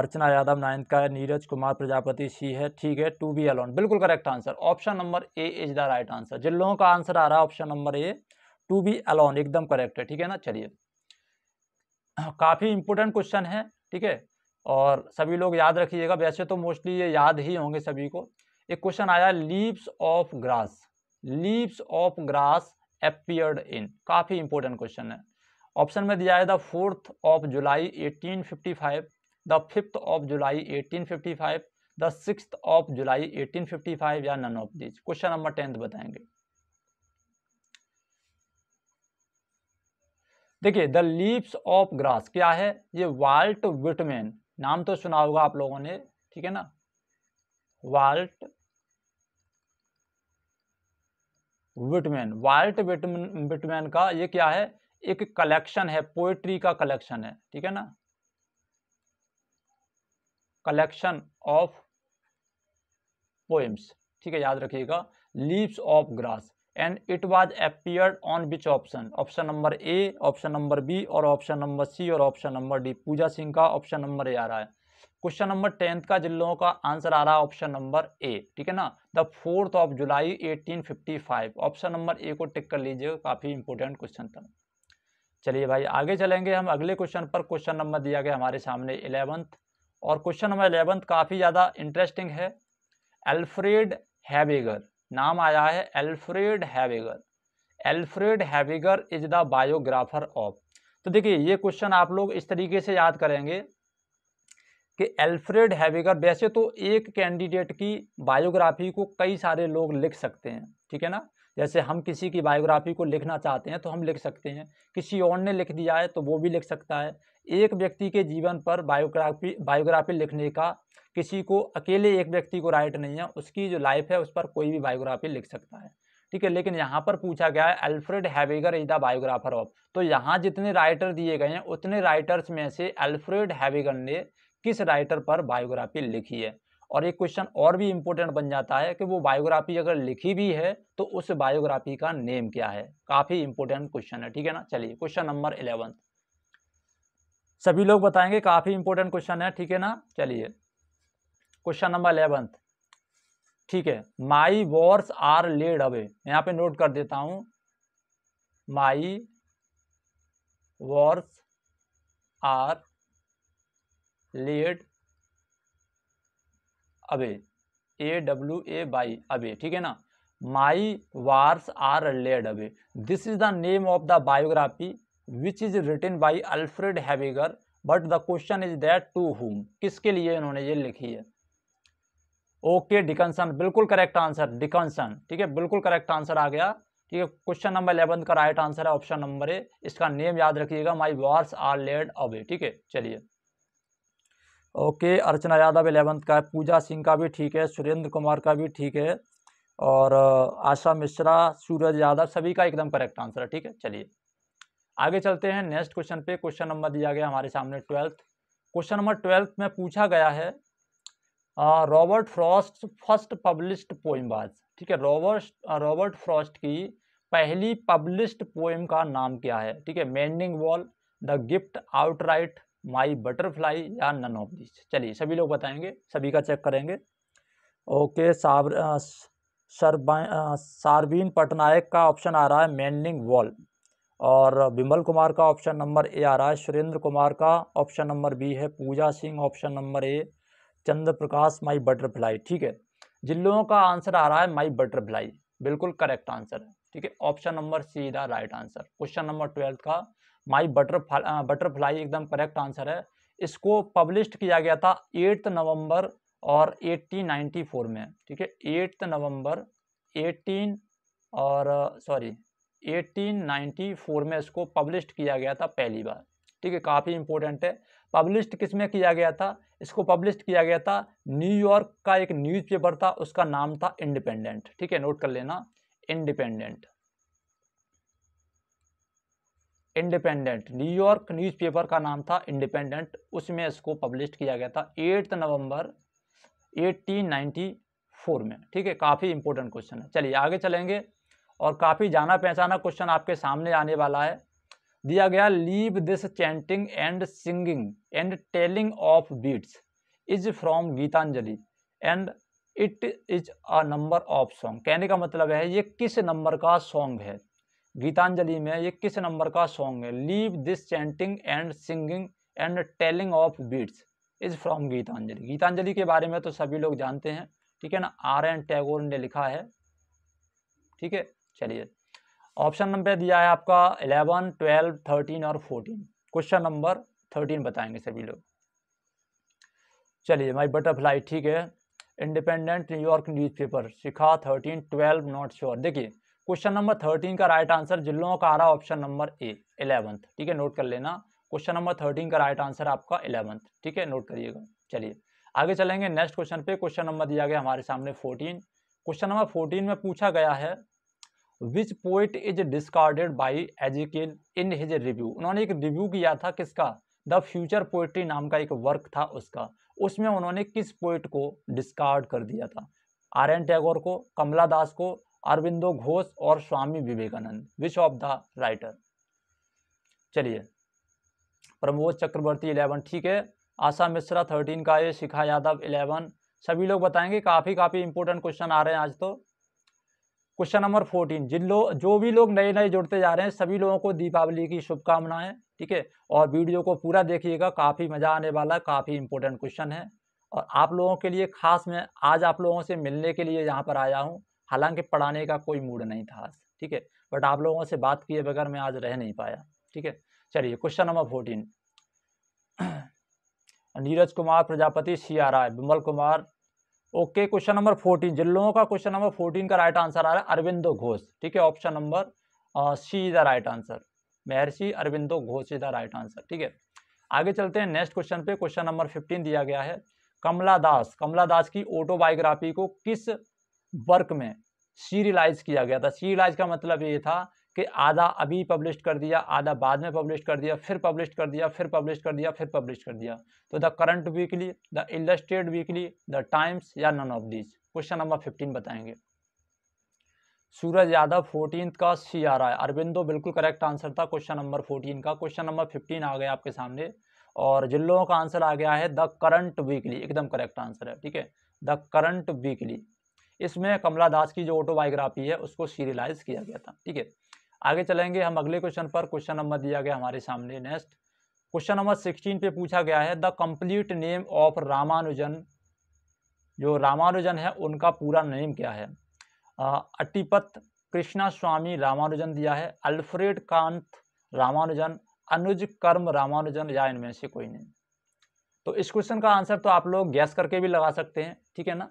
अर्चना यादव नाइन्थ का है नीरज कुमार प्रजापति सी है ठीक है टू बी अलोन बिल्कुल correct answer option number A is the right answer जिन लोगों का आंसर आ रहा है option number A to be alone एकदम करेक्ट है ठीक है ना चलिए काफ़ी इंपॉर्टेंट क्वेश्चन है ठीक है और सभी लोग याद रखिएगा वैसे तो मोस्टली ये याद ही होंगे सभी को एक क्वेश्चन आया leaves of grass leaves of grass appeared in काफ़ी इंपॉर्टेंट क्वेश्चन है ऑप्शन में दिया है the fourth of July 1855 the fifth of July 1855 the six of July 1855 या none of these question number tenth बताएंगे देखिए द लीव्स ऑफ ग्रास क्या है ये वाल्ट विटमैन नाम तो सुना होगा आप लोगों ने ठीक है ना वाल्ट विटमैन वाल्ट विटमैन का ये क्या है एक कलेक्शन है पोएट्री का कलेक्शन है ठीक है ना कलेक्शन ऑफ पोएम्स ठीक है याद रखिएगा leaves of grass and it was appeared on which option option number A option number B और ऑप्शन नंबर सी और option number D Pooja Singh का ऑप्शन नंबर ए आ रहा है क्वेश्चन नंबर टेंथ का जिन लोगों का आंसर आ रहा है ऑप्शन नंबर ए ठीक है ना the fourth of July 1855 option number A को टिक कर लीजिएगा काफ़ी इंपॉर्टेंट क्वेश्चन था चलिए भाई आगे चलेंगे हम अगले क्वेश्चन पर क्वेश्चन नंबर दिया गया हमारे सामने इलेवंथ और क्वेश्चन नंबर इलेवंथ काफ़ी ज़्यादा इंटरेस्टिंग है एल्फ्रेड हैवेगर नाम आया है Alfred Habegger Alfred Habegger is the biographer of तो देखिए ये क्वेश्चन आप लोग इस तरीके से याद करेंगे कि एल्फ्रेड हैवेगर वैसे तो एक कैंडिडेट की बायोग्राफी को कई सारे लोग लिख सकते हैं ठीक है ना जैसे हम किसी की बायोग्राफी को लिखना चाहते हैं तो हम लिख सकते हैं किसी और ने लिख दिया है तो वो भी लिख सकता है एक व्यक्ति के जीवन पर बायोग्राफी बायोग्राफी लिखने का किसी को अकेले एक व्यक्ति को राइट नहीं है उसकी जो लाइफ है उस पर कोई भी बायोग्राफी लिख सकता है ठीक है लेकिन यहाँ पर पूछा गया है Alfred Habegger is the biographer of तो यहाँ जितने राइटर दिए गए हैं उतने राइटर्स में से अल्फ्रेड हैवेगर ने किस राइटर पर बायोग्राफी लिखी है और एक क्वेश्चन और भी इम्पोर्टेंट बन जाता है कि वो बायोग्राफी अगर लिखी भी है तो उस बायोग्राफी का नेम क्या है काफ़ी इंपोर्टेंट क्वेश्चन है ठीक है ना चलिए क्वेश्चन नंबर इलेवन सभी लोग बताएंगे काफ़ी इंपोर्टेंट क्वेश्चन है ठीक है ना चलिए क्वेश्चन नंबर इलेवंथ ठीक है my wars are laid away यहाँ पे नोट कर देता हूं my wars are laid away A W A Y away ठीक है ना my wars are laid away this is the name of the biography which is written by Alfred Habegger but the question is that to whom किसके लिए इन्होंने ये लिखी है okay okay, डिकनसन बिल्कुल करेक्ट आंसर डिकनसन ठीक है बिल्कुल करेक्ट आंसर आ गया ठीक है क्वेश्चन नंबर इलेवन का राइट आंसर है ऑप्शन नंबर ए इसका नेम याद रखिएगा my wars are laid away ठीक है चलिए ओके अर्चना यादव एलेवंथ का है पूजा सिंह का भी ठीक है सुरेंद्र कुमार का भी ठीक है और आशा मिश्रा सूरज यादव सभी का एकदम करेक्ट आंसर है ठीक है चलिए आगे चलते हैं नेक्स्ट क्वेश्चन पे क्वेश्चन नंबर दिया गया हमारे सामने ट्वेल्थ क्वेश्चन नंबर ट्वेल्थ में पूछा गया है Robert Frost first published poem ठीक है रॉबर्ट रॉबर्ट फ्रॉस्ट की पहली पब्लिश्ड पोइम का नाम क्या है ठीक है mending wall the gift outright my butterfly या नन ऑफ दिस चलिए सभी लोग बताएंगे सभी का चेक करेंगे ओके साब सारबीन पटनायक का ऑप्शन आ रहा है मैंडिंग वॉल और विमल कुमार का ऑप्शन नंबर ए आ रहा है सुरेंद्र कुमार का ऑप्शन नंबर बी है Pooja Singh option number A Chandra Prakash my butterfly ठीक है जिन लोगों का आंसर आ रहा है माई बटरफ्लाई बिल्कुल करेक्ट आंसर है ठीक है ऑप्शन नंबर सी इधर right answer question number twelfth का माई बटरफ्लाई बटरफ्लाई एकदम करेक्ट आंसर है इसको पब्लिश किया गया था एट्थ नवंबर और 1894 में ठीक है एट्थ नवंबर 18 और सॉरी 1894 में इसको पब्लिश किया गया था पहली बार ठीक है काफ़ी इंपॉर्टेंट है पब्लिश किस में किया गया था इसको पब्लिश किया गया था न्यूयॉर्क का एक न्यूज़पेपर था उसका नाम था इंडिपेंडेंट ठीक है नोट कर लेना इंडिपेंडेंट इंडिपेंडेंट न्यूयॉर्क न्यूज़पेपर का नाम था इंडिपेंडेंट उसमें इसको पब्लिश किया गया था एट्थ नवंबर 1894 में ठीक है काफ़ी इंपॉर्टेंट क्वेश्चन है चलिए आगे चलेंगे और काफ़ी जाना पहचाना क्वेश्चन आपके सामने आने वाला है दिया गया leave this chanting and singing and telling of beads is from Gitanjali and it is a number of song कहने का मतलब है ये किस नंबर का सॉन्ग है गीतांजलि में ये किस नंबर का सॉन्ग है leave this chanting and singing and telling of beads is from Gitanjali Gitanjali के बारे में तो सभी लोग जानते हैं ठीक है ना आर एन टैगोर ने लिखा है ठीक है चलिए ऑप्शन नंबर दिया है आपका एलेवन ट्वेल्व थर्टीन और फोर्टीन क्वेश्चन नंबर थर्टीन बताएंगे सभी लोग चलिए माई बटरफ्लाई ठीक है independent New York newspaper Shikha thirteen twelve not sure देखिए क्वेश्चन नंबर थर्टीन का राइट आंसर जिलों का आ रहा ऑप्शन नंबर ए इलेवंथ ठीक है नोट कर लेना क्वेश्चन नंबर थर्टीन का राइट आंसर आपका इलेवंथ ठीक है नोट करिएगा चलिए आगे चलेंगे नेक्स्ट क्वेश्चन पे क्वेश्चन नंबर दिया गया हमारे सामने फोर्टीन क्वेश्चन नंबर फोर्टीन में पूछा गया है which poet is discarded by Ezekiel in his review उन्होंने एक रिव्यू किया था किसका द फ्यूचर पोइट्री नाम का एक वर्क था उसका उसमें उन्होंने किस पोइट को डिस्कार्ड कर दिया था आर एन टैगोर को कमला दास को अरविंदो घोष और Swami Vivekananda which of the writer चलिए प्रमोद चक्रवर्ती इलेवन ठीक है आशा मिश्रा थर्टीन का ये शिखा यादव इलेवन सभी लोग बताएंगे काफ़ी काफ़ी इंपॉर्टेंट क्वेश्चन आ रहे हैं आज तो क्वेश्चन नंबर फोर्टीन जिन लोग जो भी लोग नए नए जुड़ते जा रहे हैं सभी लोगों को दीपावली की शुभकामनाएं ठीक है और वीडियो को पूरा देखिएगा काफ़ी मज़ा आने वाला काफ़ी इंपॉर्टेंट क्वेश्चन है और आप लोगों के लिए खास मैं आज आप लोगों से मिलने के लिए यहाँ पर आया हूँ हालांकि पढ़ाने का कोई मूड नहीं था आज ठीक है बट आप लोगों से बात किए बगैर मैं आज रह नहीं पाया ठीक है चलिए question number fourteen Neeraj Kumar Prajapati Siya Rai Vimal Kumar okay question number fourteen जिन लोगों का क्वेश्चन नंबर फोर्टीन का राइट आंसर आ रहा है अरविंदो घोष ठीक है option number C is the right answer Maharshi Aurobindo Ghosh is the right answer ठीक है आगे चलते हैं नेक्स्ट क्वेश्चन पे क्वेश्चन नंबर फिफ्टीन दिया गया है कमला दास कमला दास की ऑटोबायोग्राफी को किस वर्क में सीरियलाइज किया गया था सीरियलाइज का मतलब ये था कि आधा अभी पब्लिश कर दिया आधा बाद में पब्लिश कर दिया फिर पब्लिश कर दिया फिर पब्लिश कर दिया फिर पब्लिश कर दिया तो the current weekly the illustrate weekly the times या none of these question number fifteen बताएंगे सूरज यादव फोर्टीन का सी आ रहा है अरविंदो बिल्कुल करेक्ट आंसर था क्वेश्चन नंबर फोर्टीन का क्वेश्चन नंबर फिफ्टीन आ गया आपके सामने और जिन लोगों का आंसर आ गया है द करंट वीकली एकदम करेक्ट आंसर है ठीक है द करंट वीकली इसमें कमला दास की जो ऑटोबायोग्राफी है उसको सीरियलाइज किया गया था ठीक है आगे चलेंगे हम अगले क्वेश्चन पर क्वेश्चन नंबर दिया गया हमारे सामने नेक्स्ट क्वेश्चन नंबर सिक्सटीन पे पूछा गया है the complete name of Ramanujan जो रामानुजन है उनका पूरा नेम क्या है अटिपत कृष्णा स्वामी रामानुजन दिया है अल्फ्रेड कांत रामानुजन अनुज कर्म रामानुजन या इनमें से कोई नहीं तो इस क्वेश्चन का आंसर तो आप लोग गैस करके भी लगा सकते हैं ठीक है ना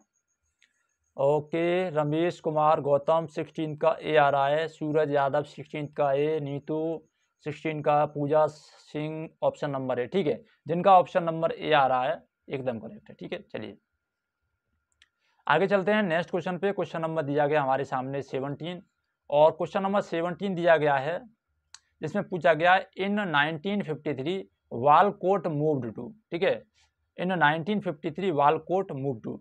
ओके रमेश कुमार गौतम सिक्सटीन का ए आ रहा है सूरज यादव सिक्सटीन का ए नीतू सिक्सटीन का पूजा सिंह ऑप्शन नंबर है ठीक है जिनका ऑप्शन नंबर ए आ रहा है एकदम करेक्ट है ठीक है चलिए आगे चलते हैं नेक्स्ट क्वेश्चन पे क्वेश्चन नंबर दिया गया हमारे सामने सेवनटीन और क्वेश्चन नंबर सेवनटीन दिया गया है जिसमें पूछा गया in nineteen fifty three Walcott moved to ठीक है in nineteen fifty three Walcott move to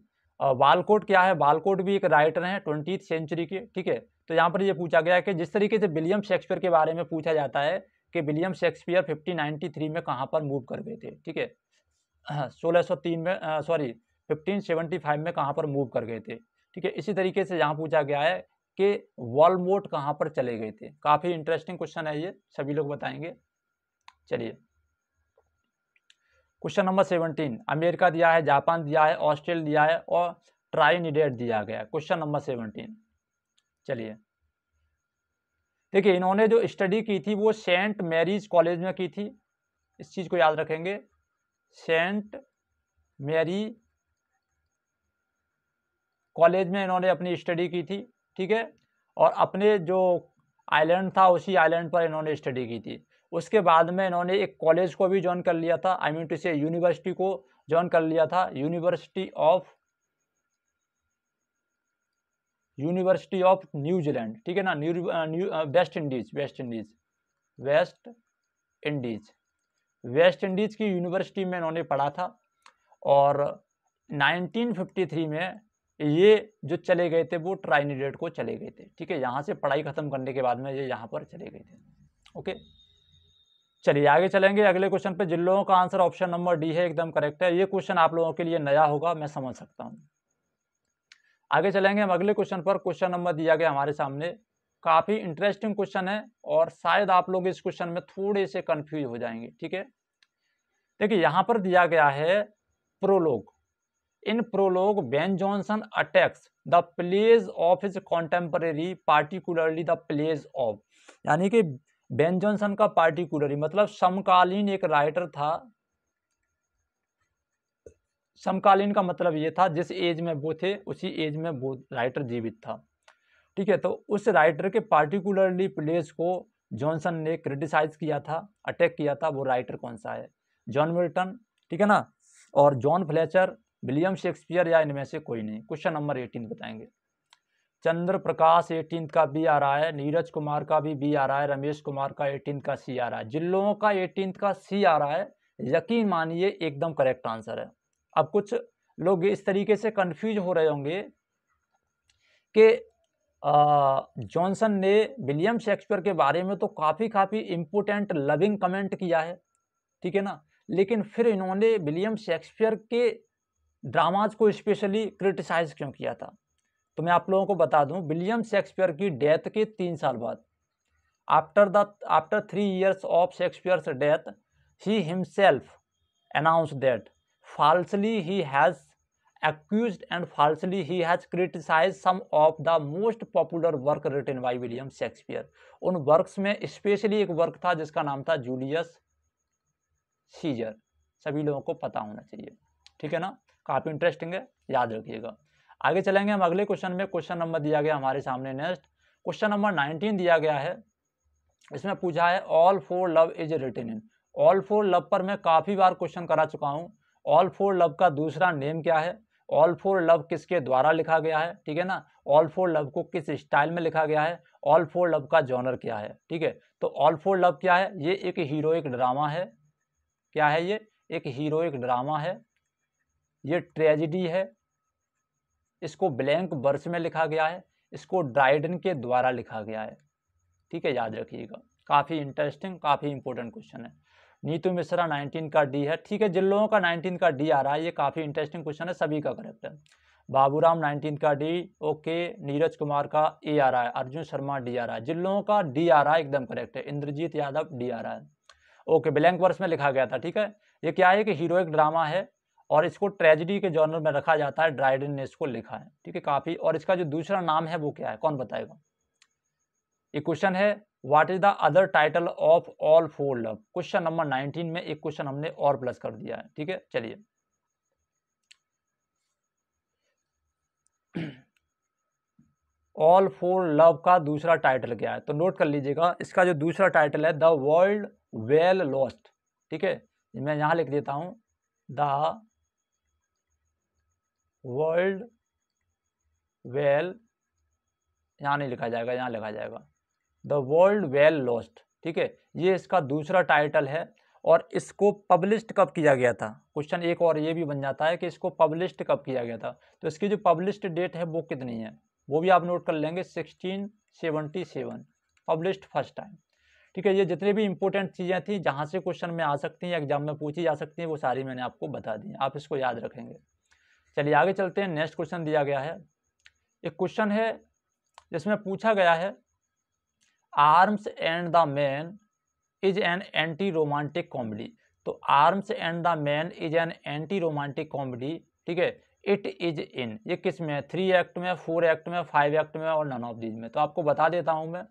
Walcott क्या है वालकोट भी एक राइटर हैं ट्वेंटी सेंचुरी के ठीक है तो यहाँ पर ये पूछा गया कि जिस तरीके से विलियम शेक्सपियर के बारे में पूछा जाता है कि विलियम शेक्सपियर 1593 में कहाँ पर मूव कर गए थे ठीक है 1603 हाँ, में सॉरी 1575 में कहाँ पर मूव कर गए थे ठीक है इसी तरीके से यहाँ पूछा गया है कि वॉलमोट कहाँ पर चले गए थे काफ़ी इंटरेस्टिंग क्वेश्चन है ये सभी लोग बताएंगे चलिए क्वेश्चन नंबर सेवनटीन अमेरिका दिया है जापान दिया है ऑस्ट्रेलिया दिया है और ट्राइनिडेट दिया गया क्वेश्चन नंबर सेवनटीन चलिए देखिए इन्होंने जो स्टडी की थी वो सेंट मैरीज कॉलेज में की थी इस चीज़ को याद रखेंगे सेंट मैरी कॉलेज में इन्होंने अपनी स्टडी की थी ठीक है और अपने जो आइलैंड था उसी आइलैंड पर इन्होंने स्टडी की थी उसके बाद में इन्होंने एक कॉलेज को भी ज्वाइन कर लिया था I mean to say university को ज्वाइन कर लिया था university of university of New Zealand ठीक है ना new West Indies West Indies West Indies West Indies की यूनिवर्सिटी में इन्होंने पढ़ा था और 1953 में ये जो चले गए थे वो ट्राइनिडेट को चले गए थे ठीक है यहाँ से पढ़ाई ख़त्म करने के बाद में ये यहाँ पर चले गए थे ओके चलिए आगे चलेंगे अगले क्वेश्चन पे जिन लोगों का आंसर ऑप्शन नंबर डी है एकदम करेक्ट है ये क्वेश्चन आप लोगों के लिए नया होगा मैं समझ सकता हूँ आगे चलेंगे हम अगले क्वेश्चन पर क्वेश्चन नंबर दिया गया हमारे सामने काफ़ी इंटरेस्टिंग क्वेश्चन है और शायद आप लोग इस क्वेश्चन में थोड़े से कन्फ्यूज हो जाएंगे ठीक है देखिए यहाँ पर दिया गया है prologue in prologue Ben Jonson attacks the plays of is contemporary particularly the plays of यानी कि बेन जॉनसन का पार्टिकुलरी मतलब समकालीन एक राइटर था समकालीन का मतलब ये था जिस एज में वो थे उसी एज में वो राइटर जीवित था ठीक है तो उस राइटर के पार्टिकुलरली प्लेस को जॉनसन ने क्रिटिसाइज किया था अटैक किया था वो राइटर कौन सा है जॉन मिल्टन ठीक है ना और जॉन फ्लेचर विलियम शेक्सपियर या इनमें से कोई नहीं क्वेश्चन नंबर एटीन बताएंगे चंद्र प्रकाश एटीन का बी आ रहा है नीरज कुमार का भी बी आ रहा है रमेश कुमार का एटीन का सी आ रहा है जिन लोगों का एटीन का सी आ रहा है यकीन मानिए एकदम करेक्ट आंसर है अब कुछ लोग इस तरीके से कंफ्यूज हो रहे होंगे कि जॉनसन ने विलियम शेक्सपियर के बारे में तो काफ़ी काफ़ी इम्पोर्टेंट लविंग कमेंट किया है ठीक है ना लेकिन फिर इन्होंने विलियम शेक्सपियर के ड्रामाज को स्पेशली क्रिटिसाइज क्यों किया था तो मैं आप लोगों को बता दूं विलियम शेक्सपियर की डेथ के तीन साल बाद after the after three years of Shakespeare's death he himself announce that falsely he has accuse and falsely he has criticise some of the most popular work written by William Shakespeare उन work में specially एक work था जिसका नाम था Julius Caesar सभी लोगों को पता होना चाहिए ठीक है ना काफ़ी इंटरेस्टिंग है याद रखिएगा आगे चलेंगे हम अगले क्वेश्चन में क्वेश्चन नंबर दिया गया हमारे सामने नेक्स्ट क्वेश्चन नंबर नाइनटीन दिया गया है इसमें पूछा है all for love is written in all for love पर मैं काफ़ी बार क्वेश्चन करा चुका हूँ ऑल फोर लव का दूसरा नेम क्या है ऑल फोर लव किसके द्वारा लिखा गया है ठीक है ना ऑल फोर लव को किस स्टाइल में लिखा गया है ऑल फोर लव का जॉनर क्या है ठीक है तो ऑल फोर लव क्या है ये एक हीरोइक ड्रामा है क्या है ये एक हीरोइक ड्रामा है ये ट्रेजिडी है इसको ब्लैंक वर्ष में लिखा गया है इसको ड्राइडन के द्वारा लिखा गया है ठीक है याद रखिएगा काफ़ी इंटरेस्टिंग काफ़ी इंपॉर्टेंट क्वेश्चन है नीतू मिश्रा 19 का डी है ठीक है जिन लोगों का 19 का डी आ रहा है ये काफ़ी इंटरेस्टिंग क्वेश्चन है सभी का करेक्ट है बाबूराम 19 का डी ओके नीरज कुमार का ए आ रहा है अर्जुन शर्मा डी आ रहा है जिन लोगों का डी आ रहा है एकदम करेक्ट है इंद्रजीत यादव डी आ रहा है ओके ब्लैंक वर्ष में लिखा गया था ठीक है ये क्या है कि हीरो एक ड्रामा है और इसको ट्रेजिडी के जॉनर में रखा जाता है ड्राइडन ने इसको लिखा है ठीक है काफ़ी और इसका जो दूसरा नाम है वो क्या है कौन बताएगा एक क्वेश्चन है what is the other title of all for love question number nineteen में एक क्वेश्चन हमने और प्लस कर दिया है ठीक है चलिए ऑल फोर लव का दूसरा टाइटल क्या है तो नोट कर लीजिएगा इसका जो दूसरा टाइटल है द वर्ल्ड वेल लॉस्ट ठीक है मैं यहां लिख देता हूं द वर्ल्ड वेल यहाँ नहीं लिखा जाएगा यहाँ लिखा जाएगा द वर्ल्ड वेल लॉस्ट ठीक है ये इसका दूसरा टाइटल है और इसको पब्लिश कब किया गया था क्वेश्चन एक और ये भी बन जाता है कि इसको पब्लिश कब किया गया था तो इसकी जो पब्लिश डेट है वो कितनी है वो भी आप नोट कर लेंगे sixteen seventy seven published first time ठीक है ये जितनी भी इंपॉर्टेंट चीज़ें थी जहाँ से क्वेश्चन में आ सकती हैं एग्जाम में पूछी जा सकती हैं वो सारी मैंने आपको बता दी आप इसको याद रखेंगे चलिए आगे चलते हैं नेक्स्ट क्वेश्चन दिया गया है एक क्वेश्चन है जिसमें पूछा गया है arms and the man is an anti romantic comedy तो arms and the man is an anti romantic comedy ठीक है इट इज इन ये किस में थ्री एक्ट में फोर एक्ट में फाइव एक्ट में और नन ऑफ दीज में तो आपको बता देता हूँ मैं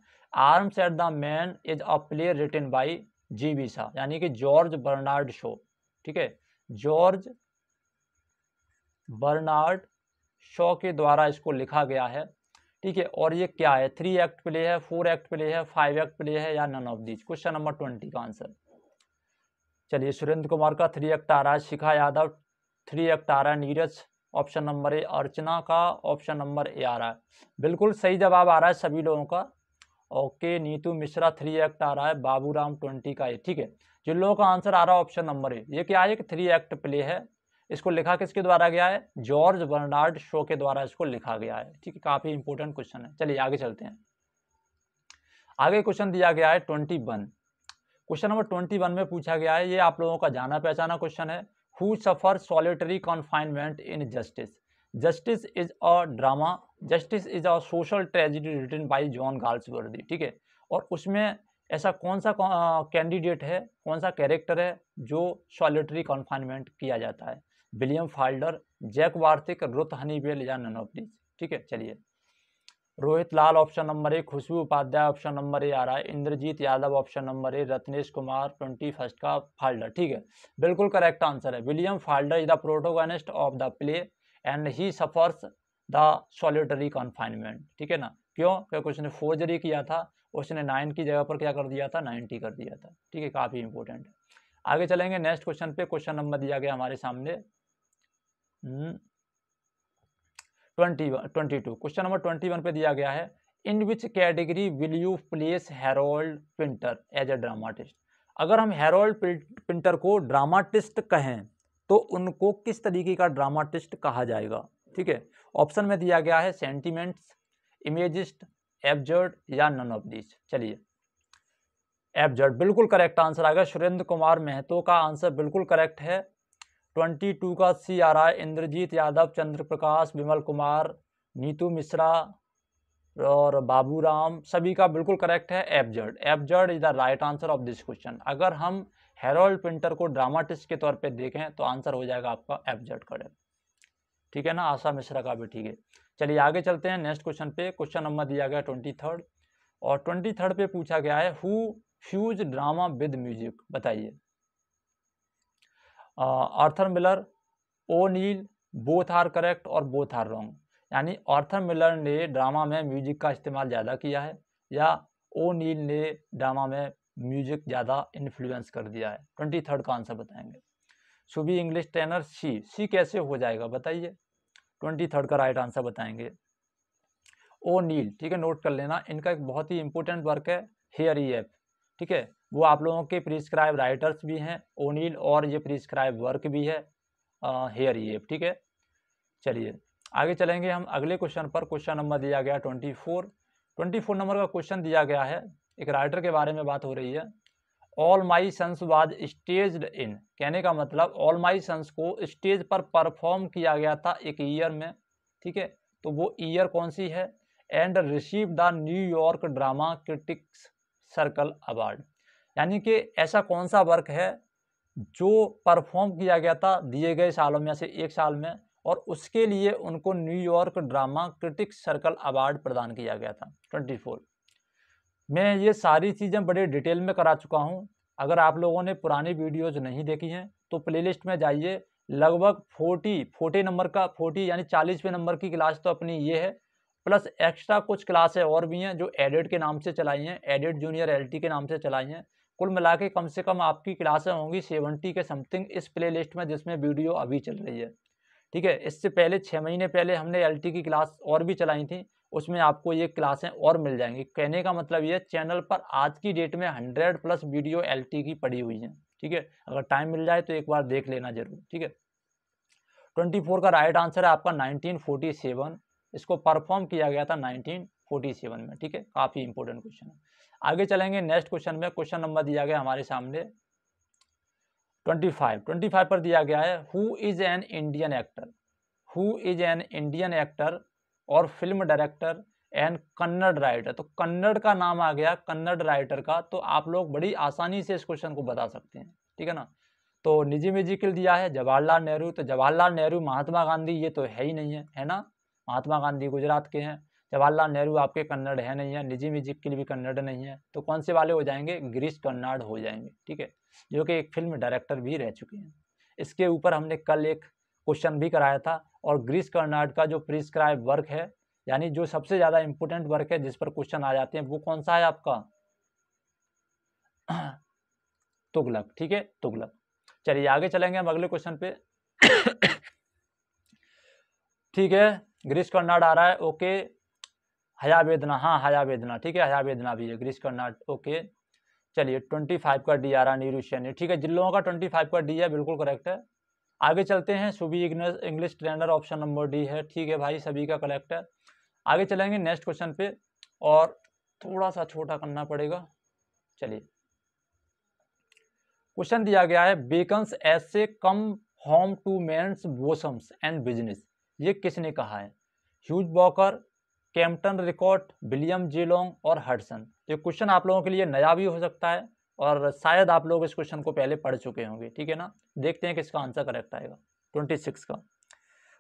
arms at the man is a player written by G B Shaw यानी कि जॉर्ज बर्नार्ड शो ठीक है जॉर्ज बर्नार्ड शॉ के द्वारा इसको लिखा गया है ठीक है और ये क्या है थ्री एक्ट प्ले है फोर एक्ट प्ले है फाइव एक्ट प्ले है या none of these question number twenty का आंसर चलिए सुरेंद्र कुमार का थ्री एक्ट आ रहा है शिखा यादव थ्री एक्ट आ रहा है Neeraj option number A Archana का ऑप्शन नंबर ए आ रहा है बिल्कुल सही जवाब आ रहा है सभी लोगों का okay Neetu Mishra three act आ रहा है बाबूराम ट्वेंटी का ये ठीक है जिन लोगों का आंसर आ रहा है ऑप्शन नंबर ए ये क्या है कि थ्री एक्ट प्ले है इसको लिखा किसके द्वारा गया है जॉर्ज बर्नार्ड शो के द्वारा इसको लिखा गया है ठीक है काफ़ी इंपॉर्टेंट क्वेश्चन है चलिए आगे चलते हैं आगे क्वेश्चन दिया गया है twenty one question number twenty one में पूछा गया है ये आप लोगों का जाना पहचाना क्वेश्चन है who suffer solitary confinement in Justice Justice is a drama Justice is a social tragedy written by John Galsworthy ठीक है और उसमें ऐसा कौन सा कैंडिडेट है कौन सा कैरेक्टर है जो सॉलिटरी कॉन्फाइनमेंट किया जाता है विलियम फाल्डर जैक वार्तिक रुत बेल या ननोपली ठीक है चलिए Rohit Lal option number A Khushbu Upadhyay option number A आ रहा है Indrajeet Yadav option number A Ratnesh Kumar twenty first का फाल्डर ठीक है बिल्कुल करेक्ट आंसर है William Falder is the protagonist of the play and he suffers the solitary confinement ठीक है ना क्यों क्योंकि उसने फोर्जरी किया था उसने नाइन की जगह पर क्या कर दिया था नाइन्टी कर दिया था ठीक है काफ़ी इंपॉर्टेंट है आगे चलेंगे नेक्स्ट क्वेश्चन पे क्वेश्चन नंबर दिया गया हमारे सामने हम्म। Twenty twenty two question number twenty one पे दिया गया है in which category will you place Harold Pinter as a dramatist अगर हम हेरोल्ड पिंटर को ड्रामाटिस्ट कहें तो उनको किस तरीके का ड्रामाटिस्ट कहा जाएगा ठीक है ऑप्शन में दिया गया है सेंटीमेंट्स इमेजिस्ट एबजर्ड या नन ऑफ दिस चलिए एबजर्ड बिल्कुल करेक्ट आंसर आएगा सुरेंद्र कुमार महतो का आंसर बिल्कुल करेक्ट है ट्वेंटी टू का सी आ रहा है इंद्रजीत यादव चंद्र प्रकाश विमल कुमार नीतू मिश्रा और बाबू राम सभी का बिल्कुल करेक्ट है absurd absurd is the right answer of this question अगर हम हेरोल्ड पिंटर को ड्रामाटिस्ट के तौर पे देखें तो आंसर हो जाएगा आपका एफजर्ड करेक्ट ठीक है ना आशा मिश्रा का भी ठीक है चलिए आगे चलते हैं नेक्स्ट क्वेश्चन पे क्वेश्चन नंबर दिया गया ट्वेंटी थर्ड और ट्वेंटी थर्ड पे पूछा गया है who fuse drama with music बताइए Arthur Miller O'Neill both are correct और बोथ आर रॉन्ग यानी आर्थर मिलर ने ड्रामा में म्यूजिक का इस्तेमाल ज़्यादा किया है या ओ नील ने ड्रामा में म्यूजिक ज़्यादा इन्फ्लुएंस कर दिया है ट्वेंटी थर्ड का आंसर बताएंगे सुबी इंग्लिश टेनर सी सी कैसे हो जाएगा बताइए ट्वेंटी थर्ड का राइट आंसर बताएंगे ओ नील ठीक है नोट कर लेना इनका एक बहुत ही इंपॉर्टेंट वर्क है हेयर ई एफ ठीक है वो आप लोगों के प्रिस्क्राइब राइटर्स भी हैं ओनिल और ये प्रिस्क्राइब वर्क भी है हेयर ये ठीक है चलिए आगे चलेंगे हम अगले क्वेश्चन पर क्वेश्चन नंबर दिया गया twenty four twenty four number का क्वेश्चन दिया गया है एक राइटर के बारे में बात हो रही है All My Sons was stage in कहने का मतलब ऑल माई सन्स को स्टेज पर परफॉर्म किया गया था एक ईयर में ठीक है तो वो ईयर कौन सी है and receive the New York Drama Critics Circle Award यानी कि ऐसा कौन सा वर्क है जो परफॉर्म किया गया था दिए गए सालों में से एक साल में और उसके लिए उनको New York Drama Critics Circle Award प्रदान किया गया था 24 मैं ये सारी चीज़ें बड़े डिटेल में करा चुका हूँ अगर आप लोगों ने पुरानी वीडियोज नहीं देखी हैं तो प्लेलिस्ट में जाइए लगभग 40 फोर्टी नंबर का 40 यानी चालीसवें नंबर की क्लास तो अपनी ये है प्लस एक्स्ट्रा कुछ क्लासें और भी हैं जो एडेड के नाम से चलाई हैं एडेड जूनियर एल के नाम से चलाई हैं कुल मिला के कम से कम आपकी क्लासें होंगी सेवेंटी के समथिंग इस प्ले लिस्ट में जिसमें वीडियो अभी चल रही है ठीक है इससे पहले छः महीने पहले हमने एल की क्लास और भी चलाई थी उसमें आपको ये क्लासें और मिल जाएंगी कहने का मतलब ये चैनल पर आज की डेट में हंड्रेड प्लस वीडियो एल की पड़ी हुई हैं ठीक है अगर टाइम मिल जाए तो एक बार देख लेना जरूर ठीक है ट्वेंटी फोर का राइट आंसर है आपका नाइनटीन फोर्टी सेवन इसको परफॉर्म किया गया था नाइनटीन फोर्टी सेवन में ठीक है काफ़ी इंपॉर्टेंट क्वेश्चन है आगे चलेंगे नेक्स्ट क्वेश्चन में क्वेश्चन नंबर दिया गया हमारे सामने ट्वेंटी फाइव ट्वेंटी फाइव पर दिया गया है who is an Indian actor who is an Indian actor और film director and Kannada writer तो कन्नड़ का नाम आ गया कन्नड़ राइटर का तो आप लोग बड़ी आसानी से इस क्वेश्चन को बता सकते हैं ठीक है ना तो निजी म्यूजिकल दिया है जवाहरलाल नेहरू तो जवाहरलाल नेहरू महात्मा गांधी ये तो है ही नहीं है है ना महात्मा गांधी गुजरात के हैं जवाहरलाल नेहरू आपके कन्नड़ है नहीं है निजी म्यूजिक के लिए भी कन्नड़ नहीं है तो कौन से वाले हो जाएंगे ग्रीस कन्नाड हो जाएंगे ठीक है जो कि एक फिल्म डायरेक्टर भी रह चुके हैं इसके ऊपर हमने कल एक क्वेश्चन भी कराया था और ग्रीस कर्नाड का जो प्रिस्क्राइब वर्क है यानी जो सबसे ज़्यादा इम्पोर्टेंट वर्क है जिस पर क्वेश्चन आ जाते हैं वो कौन सा है आपका *coughs* तुगलक ठीक है तुगलक चलिए आगे चलेंगे हम अगले क्वेश्चन पे *coughs* ठीक है ग्रीस कर्नाड आ रहा है ओके हया वेदना हाँ हया वेदना ठीक है हया वेदना भी है ग्रीस कर्नाट ओके चलिए ट्वेंटी फाइव का डी आ रहा नीरू ठीक है जिन लोगों का ट्वेंटी फाइव का डी है बिल्कुल करेक्ट है आगे चलते हैं Subi English trainer option number D है ठीक है भाई सभी का करेक्ट है आगे चलेंगे नेक्स्ट क्वेश्चन पे और थोड़ा सा छोटा करना पड़ेगा चलिए क्वेश्चन दिया गया है बेकन्स ऐसे कम होम टू मैं बोसम्स एंड बिजनेस ये किसने कहा है Hugh Walker Compton Rickett William J और हडसन तो ये क्वेश्चन आप लोगों के लिए नया भी हो सकता है और शायद आप लोग इस क्वेश्चन को पहले पढ़ चुके होंगे ठीक है ना देखते हैं कि इसका आंसर करेक्ट आएगा ट्वेंटी सिक्स का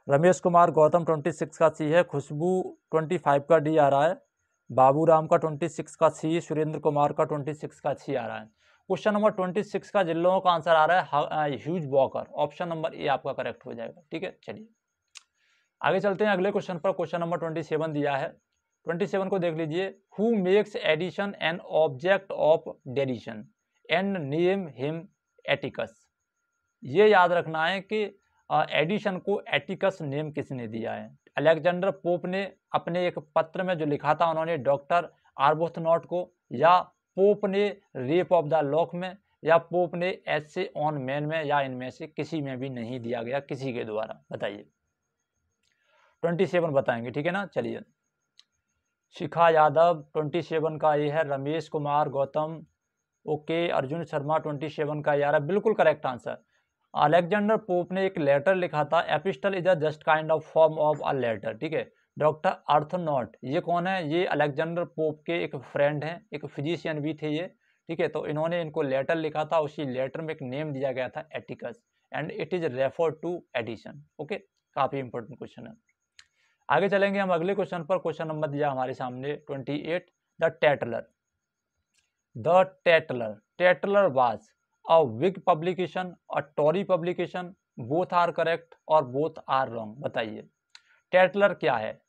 रमेश कुमार गौतम ट्वेंटी सिक्स का सी है खुशबू ट्वेंटी फाइव का डी आ रहा है बाबू राम का ट्वेंटी सिक्स का सी सुरेंद्र कुमार का ट्वेंटी सिक्स का सी आ रहा है क्वेश्चन नंबर ट्वेंटी सिक्स का जिन लोगों का आंसर आ रहा है Hugh Walker option number A आपका करेक्ट हो जाएगा ठीक है चलिए आगे चलते हैं अगले क्वेश्चन पर क्वेश्चन नंबर ट्वेंटी सेवन दिया है ट्वेंटी सेवन को देख लीजिए who makes Addison an object of derision and name him Atticus ये याद रखना है कि एडिशन को एटिकस नेम किसने दिया है अलेक्जेंडर पोप ने अपने एक पत्र में जो लिखा था उन्होंने डॉक्टर आर्बोथनॉट को या पोप ने रेप ऑफ द लॉक में या पोप ने से ऑन मैन में या इनमें से किसी में भी नहीं दिया गया किसी के द्वारा बताइए ट्वेंटी सेवन बताएंगे ठीक है ना चलिए शिखा यादव ट्वेंटी सेवन का ये है Ramesh Kumar Gautam okay Arjun Sharma twenty seven का यार बिल्कुल करेक्ट आंसर अलेक्जेंडर पोप ने एक लेटर लिखा था epistle is a just kind of form of a letter ठीक है डॉक्टर अर्थनॉट ये कौन है ये अलेक्जेंडर पोप के एक फ्रेंड हैं एक फिजिशियन भी थे ये ठीक है तो इन्होंने इनको लेटर लिखा था उसी लेटर में एक नेम दिया गया था Atticus and it is refer to Addison okay काफ़ी इंपॉर्टेंट क्वेश्चन है आगे चलेंगे हम अगले क्वेश्चन पर क्वेश्चन नंबर दिया हमारे सामने twenty eight the Tatler the Tatler Tatler was a Whig publication a Tory publication both are correct और बोथ आर रॉन्ग बताइए टैटलर क्या है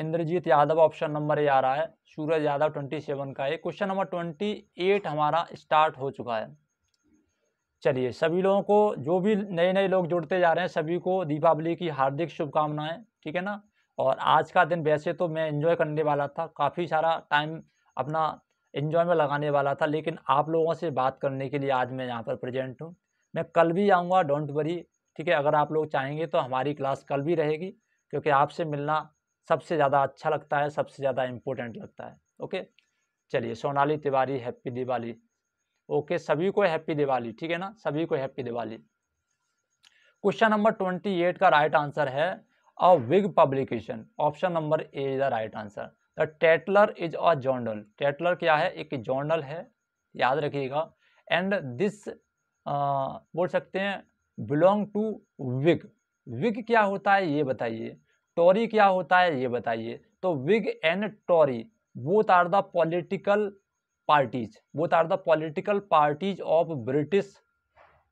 Indrajeet Yadav option number A आ रहा है सूरज यादव ट्वेंटी सेवन का है क्वेश्चन नंबर ट्वेंटी एट हमारा स्टार्ट हो चुका है चलिए सभी लोगों को जो भी नए नए लोग जुड़ते जा रहे हैं सभी को दीपावली की हार्दिक शुभकामनाएं ठीक है ना और आज का दिन वैसे तो मैं इन्जॉय करने वाला था काफ़ी सारा टाइम अपना इन्जॉय में लगाने वाला था लेकिन आप लोगों से बात करने के लिए आज मैं यहाँ पर प्रेजेंट हूँ मैं कल भी आऊँगा डोंट वरी ठीक है अगर आप लोग चाहेंगे तो हमारी क्लास कल भी रहेगी क्योंकि आपसे मिलना सबसे ज़्यादा अच्छा लगता है सबसे ज़्यादा इम्पोर्टेंट लगता है ओके चलिए सोनाली तिवारी हैप्पी दिवाली ओके सभी को हैप्पी दिवाली ठीक है ना सभी को happy Diwali question number twenty eight का राइट आंसर है a Whig publication option number A is the right answer the Tatler is a journal Tatler क्या है एक जर्नल है याद रखिएगा एंड दिस बोल सकते हैं बिलोंग टू विग विग क्या होता है ये बताइए टोरी क्या होता है ये बताइए तो Whig and Tory both are the political parties both are the political parties of British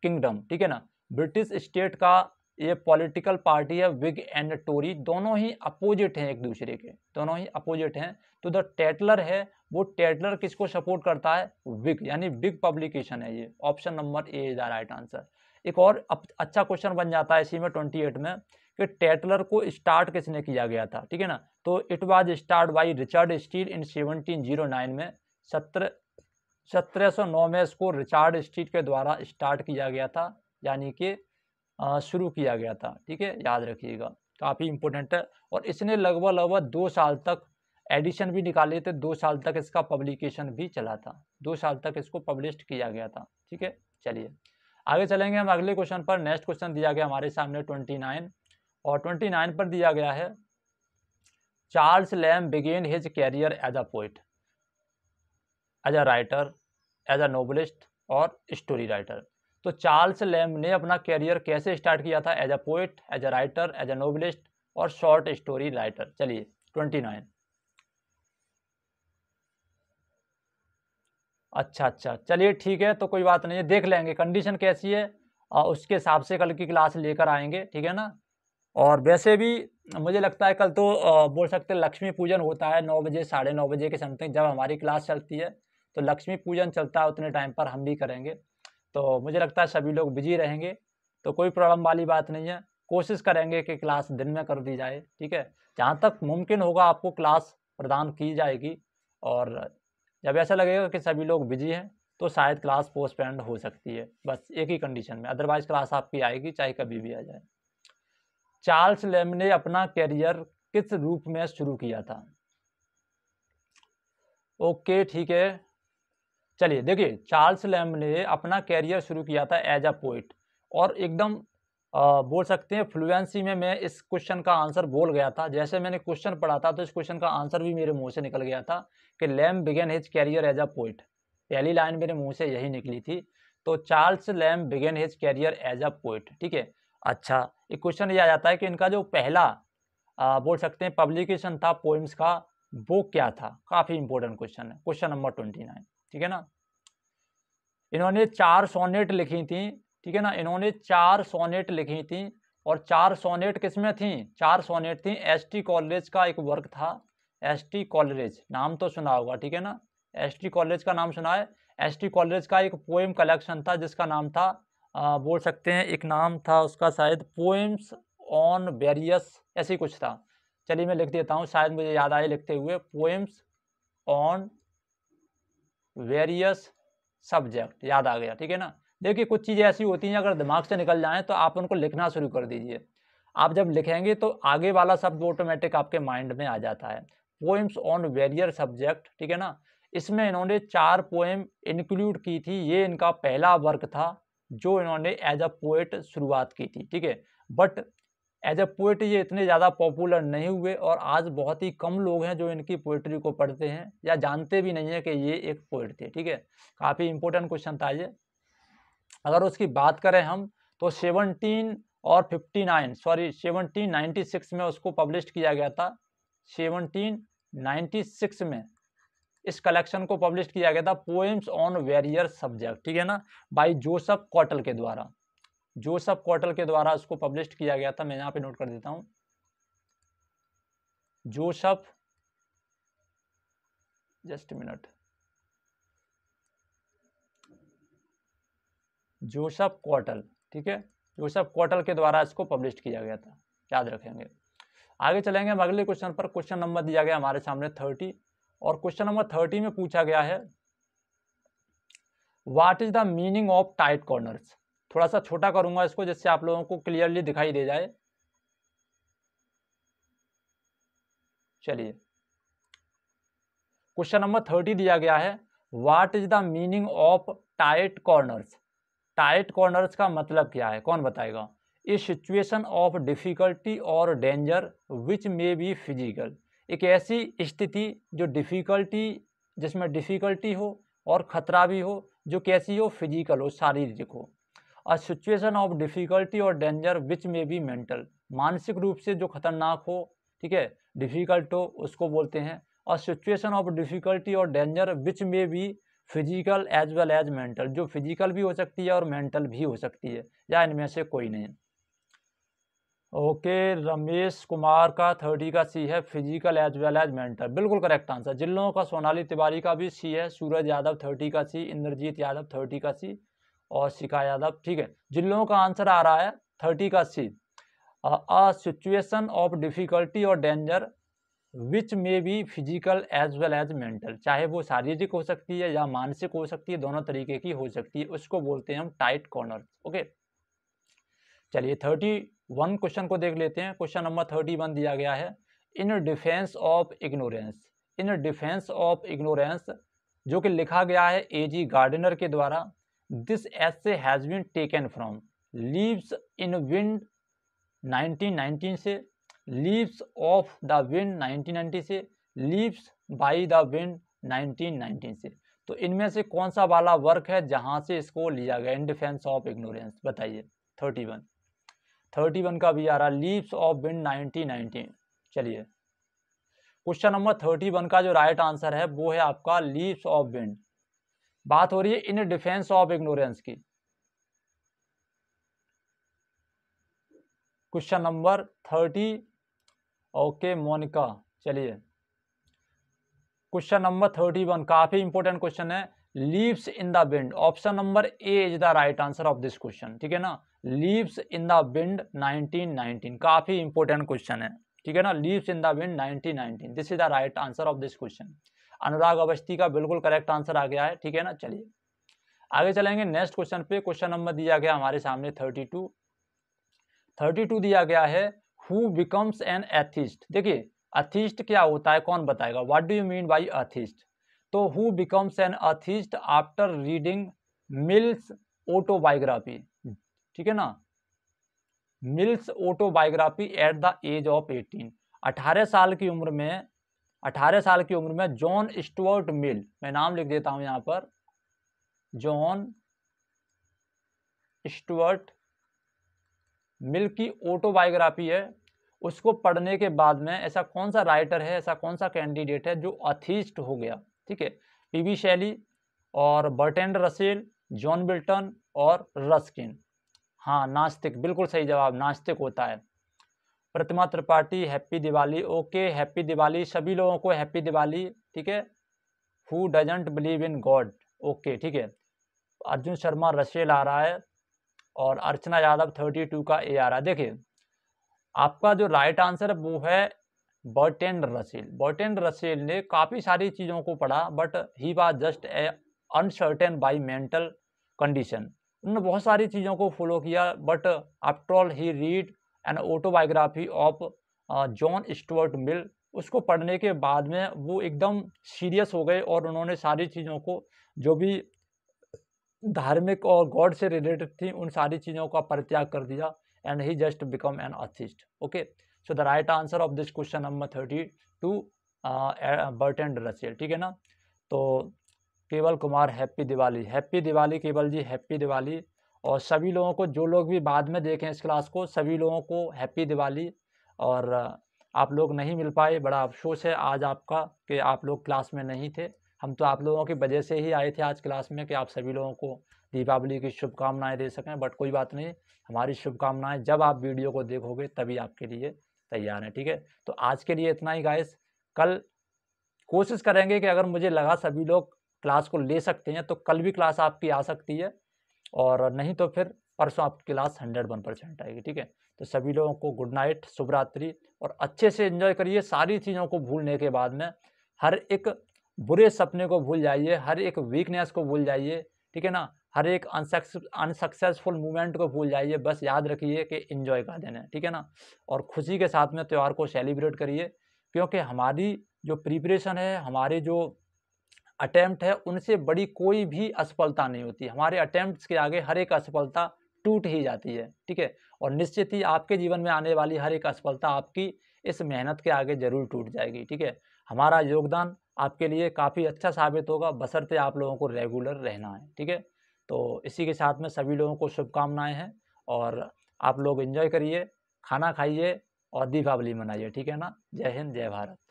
kingdom ठीक है ना ब्रिटिश स्टेट का ये पॉलिटिकल पार्टी है विग एंड टोरी दोनों ही अपोजिट हैं एक दूसरे के दोनों ही अपोजिट हैं तो द टेटलर है वो टेटलर किसको सपोर्ट करता है विग यानी बिग पब्लिकेशन है ये option number A is the right answer एक और अच्छा क्वेश्चन बन जाता है इसी में ट्वेंटी एट में कि टेटलर को स्टार्ट किसने किया गया था ठीक है ना तो it was start by Richard Steele in seventeen zero nine में सत्रह सत्रह सौ नौ में इसको रिचर्ड स्टील के द्वारा स्टार्ट किया गया था यानी कि शुरू किया गया था ठीक है याद रखिएगा काफ़ी इम्पोर्टेंट है और इसने लगभग लगभग दो साल तक एडिशन भी निकाले थे दो साल तक इसका पब्लिकेशन भी चला था दो साल तक इसको पब्लिश किया गया था ठीक है चलिए आगे चलेंगे हम अगले क्वेश्चन पर नेक्स्ट क्वेश्चन दिया गया हमारे सामने ट्वेंटी नाइन और ट्वेंटी नाइन पर दिया गया है Charles Lamb began his career as a poet as a writer as a novelist और स्टोरी राइटर तो चार्ल्स लेम ने अपना कैरियर कैसे स्टार्ट किया था as a poet as a writer as a novelist और शॉर्ट स्टोरी राइटर चलिए twenty nine अच्छा अच्छा चलिए ठीक है तो कोई बात नहीं है देख लेंगे कंडीशन कैसी है और उसके हिसाब से कल की क्लास लेकर आएंगे ठीक है ना और वैसे भी मुझे लगता है कल तो बोल सकते लक्ष्मी पूजन होता है नौ बजे साढ़े नौ बजे के समथिंग जब हमारी क्लास चलती है तो लक्ष्मी पूजन चलता है उतने टाइम पर हम भी करेंगे तो मुझे लगता है सभी लोग बिजी रहेंगे तो कोई प्रॉब्लम वाली बात नहीं है कोशिश करेंगे कि क्लास दिन में कर दी जाए ठीक है जहाँ तक मुमकिन होगा आपको क्लास प्रदान की जाएगी और जब ऐसा लगेगा कि सभी लोग बिजी हैं तो शायद क्लास पोस्टपेंड हो सकती है बस एक ही कंडीशन में अदरवाइज क्लास आपकी आएगी चाहे कभी भी आ जाए चार्ल्स लेम ने अपना करियर किस रूप में शुरू किया था ओके ठीक है चलिए देखिए चार्ल्स लैम ने अपना कैरियर शुरू किया था एज अ पोइट और एकदम बोल सकते हैं फ्लुएंसी में मैं इस क्वेश्चन का आंसर बोल गया था जैसे मैंने क्वेश्चन पढ़ा था तो इस क्वेश्चन का आंसर भी मेरे मुंह से निकल गया था कि Lamb began his career as a poet पहली लाइन मेरे मुंह से यही निकली थी तो Charles Lamb began his career as a poet ठीक है अच्छा एक क्वेश्चन ये आ जाता है कि इनका जो पहला आ, बोल सकते हैं पब्लिकेशन था पोइम्स का वो क्या था काफ़ी इंपॉर्टेंट क्वेश्चन है क्वेश्चन नंबर ट्वेंटी नाइन ठीक है ना इन्होंने चार सोनेट लिखी थी ठीक है ना इन्होंने चार सोनेट लिखी थी और चार सोनेट किस में थी चार सोनेट थी एसटी कॉलेज का एक वर्क था एसटी कॉलेज नाम तो सुना होगा ठीक है ना एसटी कॉलेज का नाम सुना है एसटी कॉलेज का एक पोएम कलेक्शन था जिसका नाम था आ, बोल सकते हैं एक नाम था उसका शायद पोएम्स ऑन वेरियस ऐसे कुछ था चलिए मैं लिख देता हूँ शायद मुझे याद आए लिखते हुए पोएम्स ऑन वेरियस सब्जेक्ट याद आ गया ठीक है ना देखिए कुछ चीज़ें ऐसी होती हैं अगर दिमाग से निकल जाएँ तो आप उनको लिखना शुरू कर दीजिए आप जब लिखेंगे तो आगे वाला शब्द ऑटोमेटिक आपके माइंड में आ जाता है पोएम्स ऑन वेरियर सब्जेक्ट ठीक है ना इसमें इन्होंने चार पोएम इंक्लूड की थी ये इनका पहला वर्क था जो इन्होंने एज अ पोएट शुरुआत की थी ठीक है बट एज ए पोइट ये इतने ज़्यादा पॉपुलर नहीं हुए और आज बहुत ही कम लोग हैं जो इनकी पोइट्री को पढ़ते हैं या जानते भी नहीं है कि ये एक पोइट थे ठीक है काफ़ी इंपॉर्टेंट क्वेश्चन था ये अगर उसकी बात करें हम तो सेवनटीन और fifty nine sorry seventeen ninety six में उसको पब्लिश किया गया था सेवनटीन नाइन्टी सिक्स में इस कलेक्शन को पब्लिश किया गया था पोएम्स ऑन वेरियर सब्जेक्ट ठीक है ना बाई जोसफ कॉटल के द्वारा जोसफ कॉटल के द्वारा उसको पब्लिश किया गया था मैं यहाँ पे नोट कर देता हूँ Joseph just minute Joseph Cottle ठीक है जोसफ कॉटल के द्वारा इसको पब्लिश किया गया था याद रखेंगे आगे चलेंगे हम अगले क्वेश्चन पर क्वेश्चन नंबर दिया गया हमारे सामने थर्टी और क्वेश्चन नंबर थर्टी में पूछा गया है what is the meaning of tight corners थोड़ा सा छोटा करूंगा इसको जिससे आप लोगों को क्लियरली दिखाई दे जाए चलिए क्वेश्चन नंबर थर्टी दिया गया है what is the meaning of tight corners tight corners का मतलब क्या है कौन बताएगा ए सिचुएशन ऑफ डिफ़िकल्टी और danger which may be physical एक ऐसी स्थिति जो डिफ़िकल्टी जिसमें डिफ़िकल्टी हो और ख़तरा भी हो जो कैसी हो फिजिकल हो शारीरिक हो अ सिचुएशन ऑफ डिफ़िकल्टी और danger which may be mental मानसिक रूप से जो खतरनाक हो ठीक है डिफ़िकल्ट हो उसको बोलते हैं और सिचुएशन ऑफ डिफ़िकल्टी और danger which may be physical as well as mental जो फिजिकल भी हो सकती है और मेंटल भी हो सकती है या इनमें से कोई नहीं ओके रमेश कुमार का थर्टी का सी है physical as well as mental बिल्कुल करेक्ट आंसर जिन लोगों का सोनाली तिवारी का भी सी है सूरज यादव थर्टी का सी इंद्रजीत यादव थर्टी का सी और शिखा यादव ठीक है जिन लोगों का आंसर आ रहा है थर्टी का C a situation of difficulty और danger which may be physical as well as mental चाहे वो शारीरिक हो सकती है या मानसिक हो सकती है दोनों तरीके की हो सकती है उसको बोलते हैं हम टाइट कॉर्नर ओके चलिए थर्टी वन क्वेश्चन को देख लेते हैं क्वेश्चन नंबर थर्टी वन दिया गया है In defence of Ignorance in defence of ignorance जो कि लिखा गया है ए जी गार्डनर के द्वारा this essay has been taken from Leaves in Wind 1919 से लीव्स ऑफ द विंड 1990 से लीव्स बाई द विंड 1919 से तो इनमें से कौन सा वाला वर्क है जहाँ से इसको लिया गया इन डिफेंस ऑफ इग्नोरेंस बताइए थर्टी वन थर्टी वन का भी आ रहा लीव्स ऑफ विंड नाइनटीन चलिए क्वेश्चन नंबर थर्टी वन का जो राइट right आंसर है वो है आपका लीव्स ऑफ विंड बात हो रही है इन डिफेंस ऑफ इग्नोरेंस की question number thirty okay Monika चलिए क्वेश्चन नंबर थर्टी वन काफी इंपॉर्टेंट क्वेश्चन है Leaves in the Wind option number A is the right answer of this question ठीक है ना लीव्स इन द बिंड 1919 काफी important question है ठीक है ना Leaves in the Wind 1919 this is the right answer of this question Anurag Awasthi का बिल्कुल करेक्ट आंसर आ गया है ठीक है ना चलिए आगे चलेंगे नेक्स्ट क्वेश्चन पे क्वेश्चन नंबर दिया गया हमारे सामने थर्टी टू थर्टी टू दिया गया है हु बिकम्स एन एथिस्ट देखिए अथिस्ट क्या होता है कौन बताएगा what do you mean by atheist तो who becomes an atheist after reading Mill's autobiography ठीक है ना Mill's autobiography at the age of eighteen अठारह साल की उम्र में अठारह साल की उम्र में जॉन स्टुअर्ट मिल मैं नाम लिख देता हूँ यहाँ पर जॉन स्टुअर्ट मिल की ऑटोबायोग्राफी है उसको पढ़ने के बाद में ऐसा कौन सा राइटर है ऐसा कौन सा कैंडिडेट है जो अथीस्ट हो गया ठीक है पी वी शैली और बर्टेंड रसेल जॉन बिल्टन और रस्किन हाँ नास्तिक बिल्कुल सही जवाब नास्तिक होता है Pratima Tripathi happy Diwali okay happy Diwali सभी लोगों को हैप्पी दिवाली ठीक है who doesn't believe in God okay ठीक है अर्जुन शर्मा रशेल आ रहा है और अर्चना यादव थर्टी टू का ए आ रहा है देखिए आपका जो राइट आंसर है वो है बर्टेन रसील बर्टेन रसील ने काफ़ी सारी चीज़ों को पढ़ा but he was just a uncertain by mental condition उन्होंने बहुत सारी चीज़ों को फॉलो किया but after all he read an autobiography of John Stuart Mill उसको पढ़ने के बाद में वो एकदम सीरियस हो गए और उन्होंने सारी चीज़ों को जो भी धार्मिक और गॉड से रिलेटेड थी उन सारी चीज़ों का परित्याग कर दिया and he just become an atheist okay so the right answer of this question number thirty two Bertrand Russell ठीक है ना तो Keval Kumar happy Diwali happy Diwali Keval ji happy Diwali और सभी लोगों को जो लोग भी बाद में देखें इस क्लास को सभी लोगों को हैप्पी दिवाली और आप लोग नहीं मिल पाए बड़ा अफसोस है आज आपका कि आप लोग क्लास में नहीं थे हम तो आप लोगों की वजह से ही आए थे आज क्लास में कि आप सभी लोगों को दीपावली की शुभकामनाएं दे सकें बट कोई बात नहीं हमारी शुभकामनाएं जब आप वीडियो को देखोगे तभी आपके लिए तैयार हैं ठीक है तो आज के लिए इतना ही गाइस कल कोशिश करेंगे कि अगर मुझे लगा सभी लोग क्लास को ले सकते हैं तो कल भी क्लास आपकी आ सकती है और नहीं तो फिर परसों आपकी क्लास हंड्रेड वन परसेंट आएगी ठीक है तो सभी लोगों को गुड नाइट शुभ रात्रि और अच्छे से एंजॉय करिए सारी चीज़ों को भूलने के बाद में हर एक बुरे सपने को भूल जाइए हर एक वीकनेस को भूल जाइए ठीक है ना हर एक अनसक्सेसफुल मूवमेंट को भूल जाइए बस याद रखिए कि इन्जॉय का दिन है ठीक है ना और खुशी के साथ में त्यौहार को सेलिब्रेट करिए क्योंकि हमारी जो प्रिपरेशन है हमारे जो अटैम्प्ट है उनसे बड़ी कोई भी असफलता नहीं होती हमारे अटैम्प्ट के आगे हर एक असफलता टूट ही जाती है ठीक है और निश्चित ही आपके जीवन में आने वाली हर एक असफलता आपकी इस मेहनत के आगे ज़रूर टूट जाएगी ठीक है हमारा योगदान आपके लिए काफ़ी अच्छा साबित होगा बसरते आप लोगों को रेगुलर रहना है ठीक है तो इसी के साथ में सभी लोगों को शुभकामनाएं हैं और आप लोग इन्जॉय करिए खाना खाइए और दीपावली मनाइए ठीक है ना जय हिंद जय भारत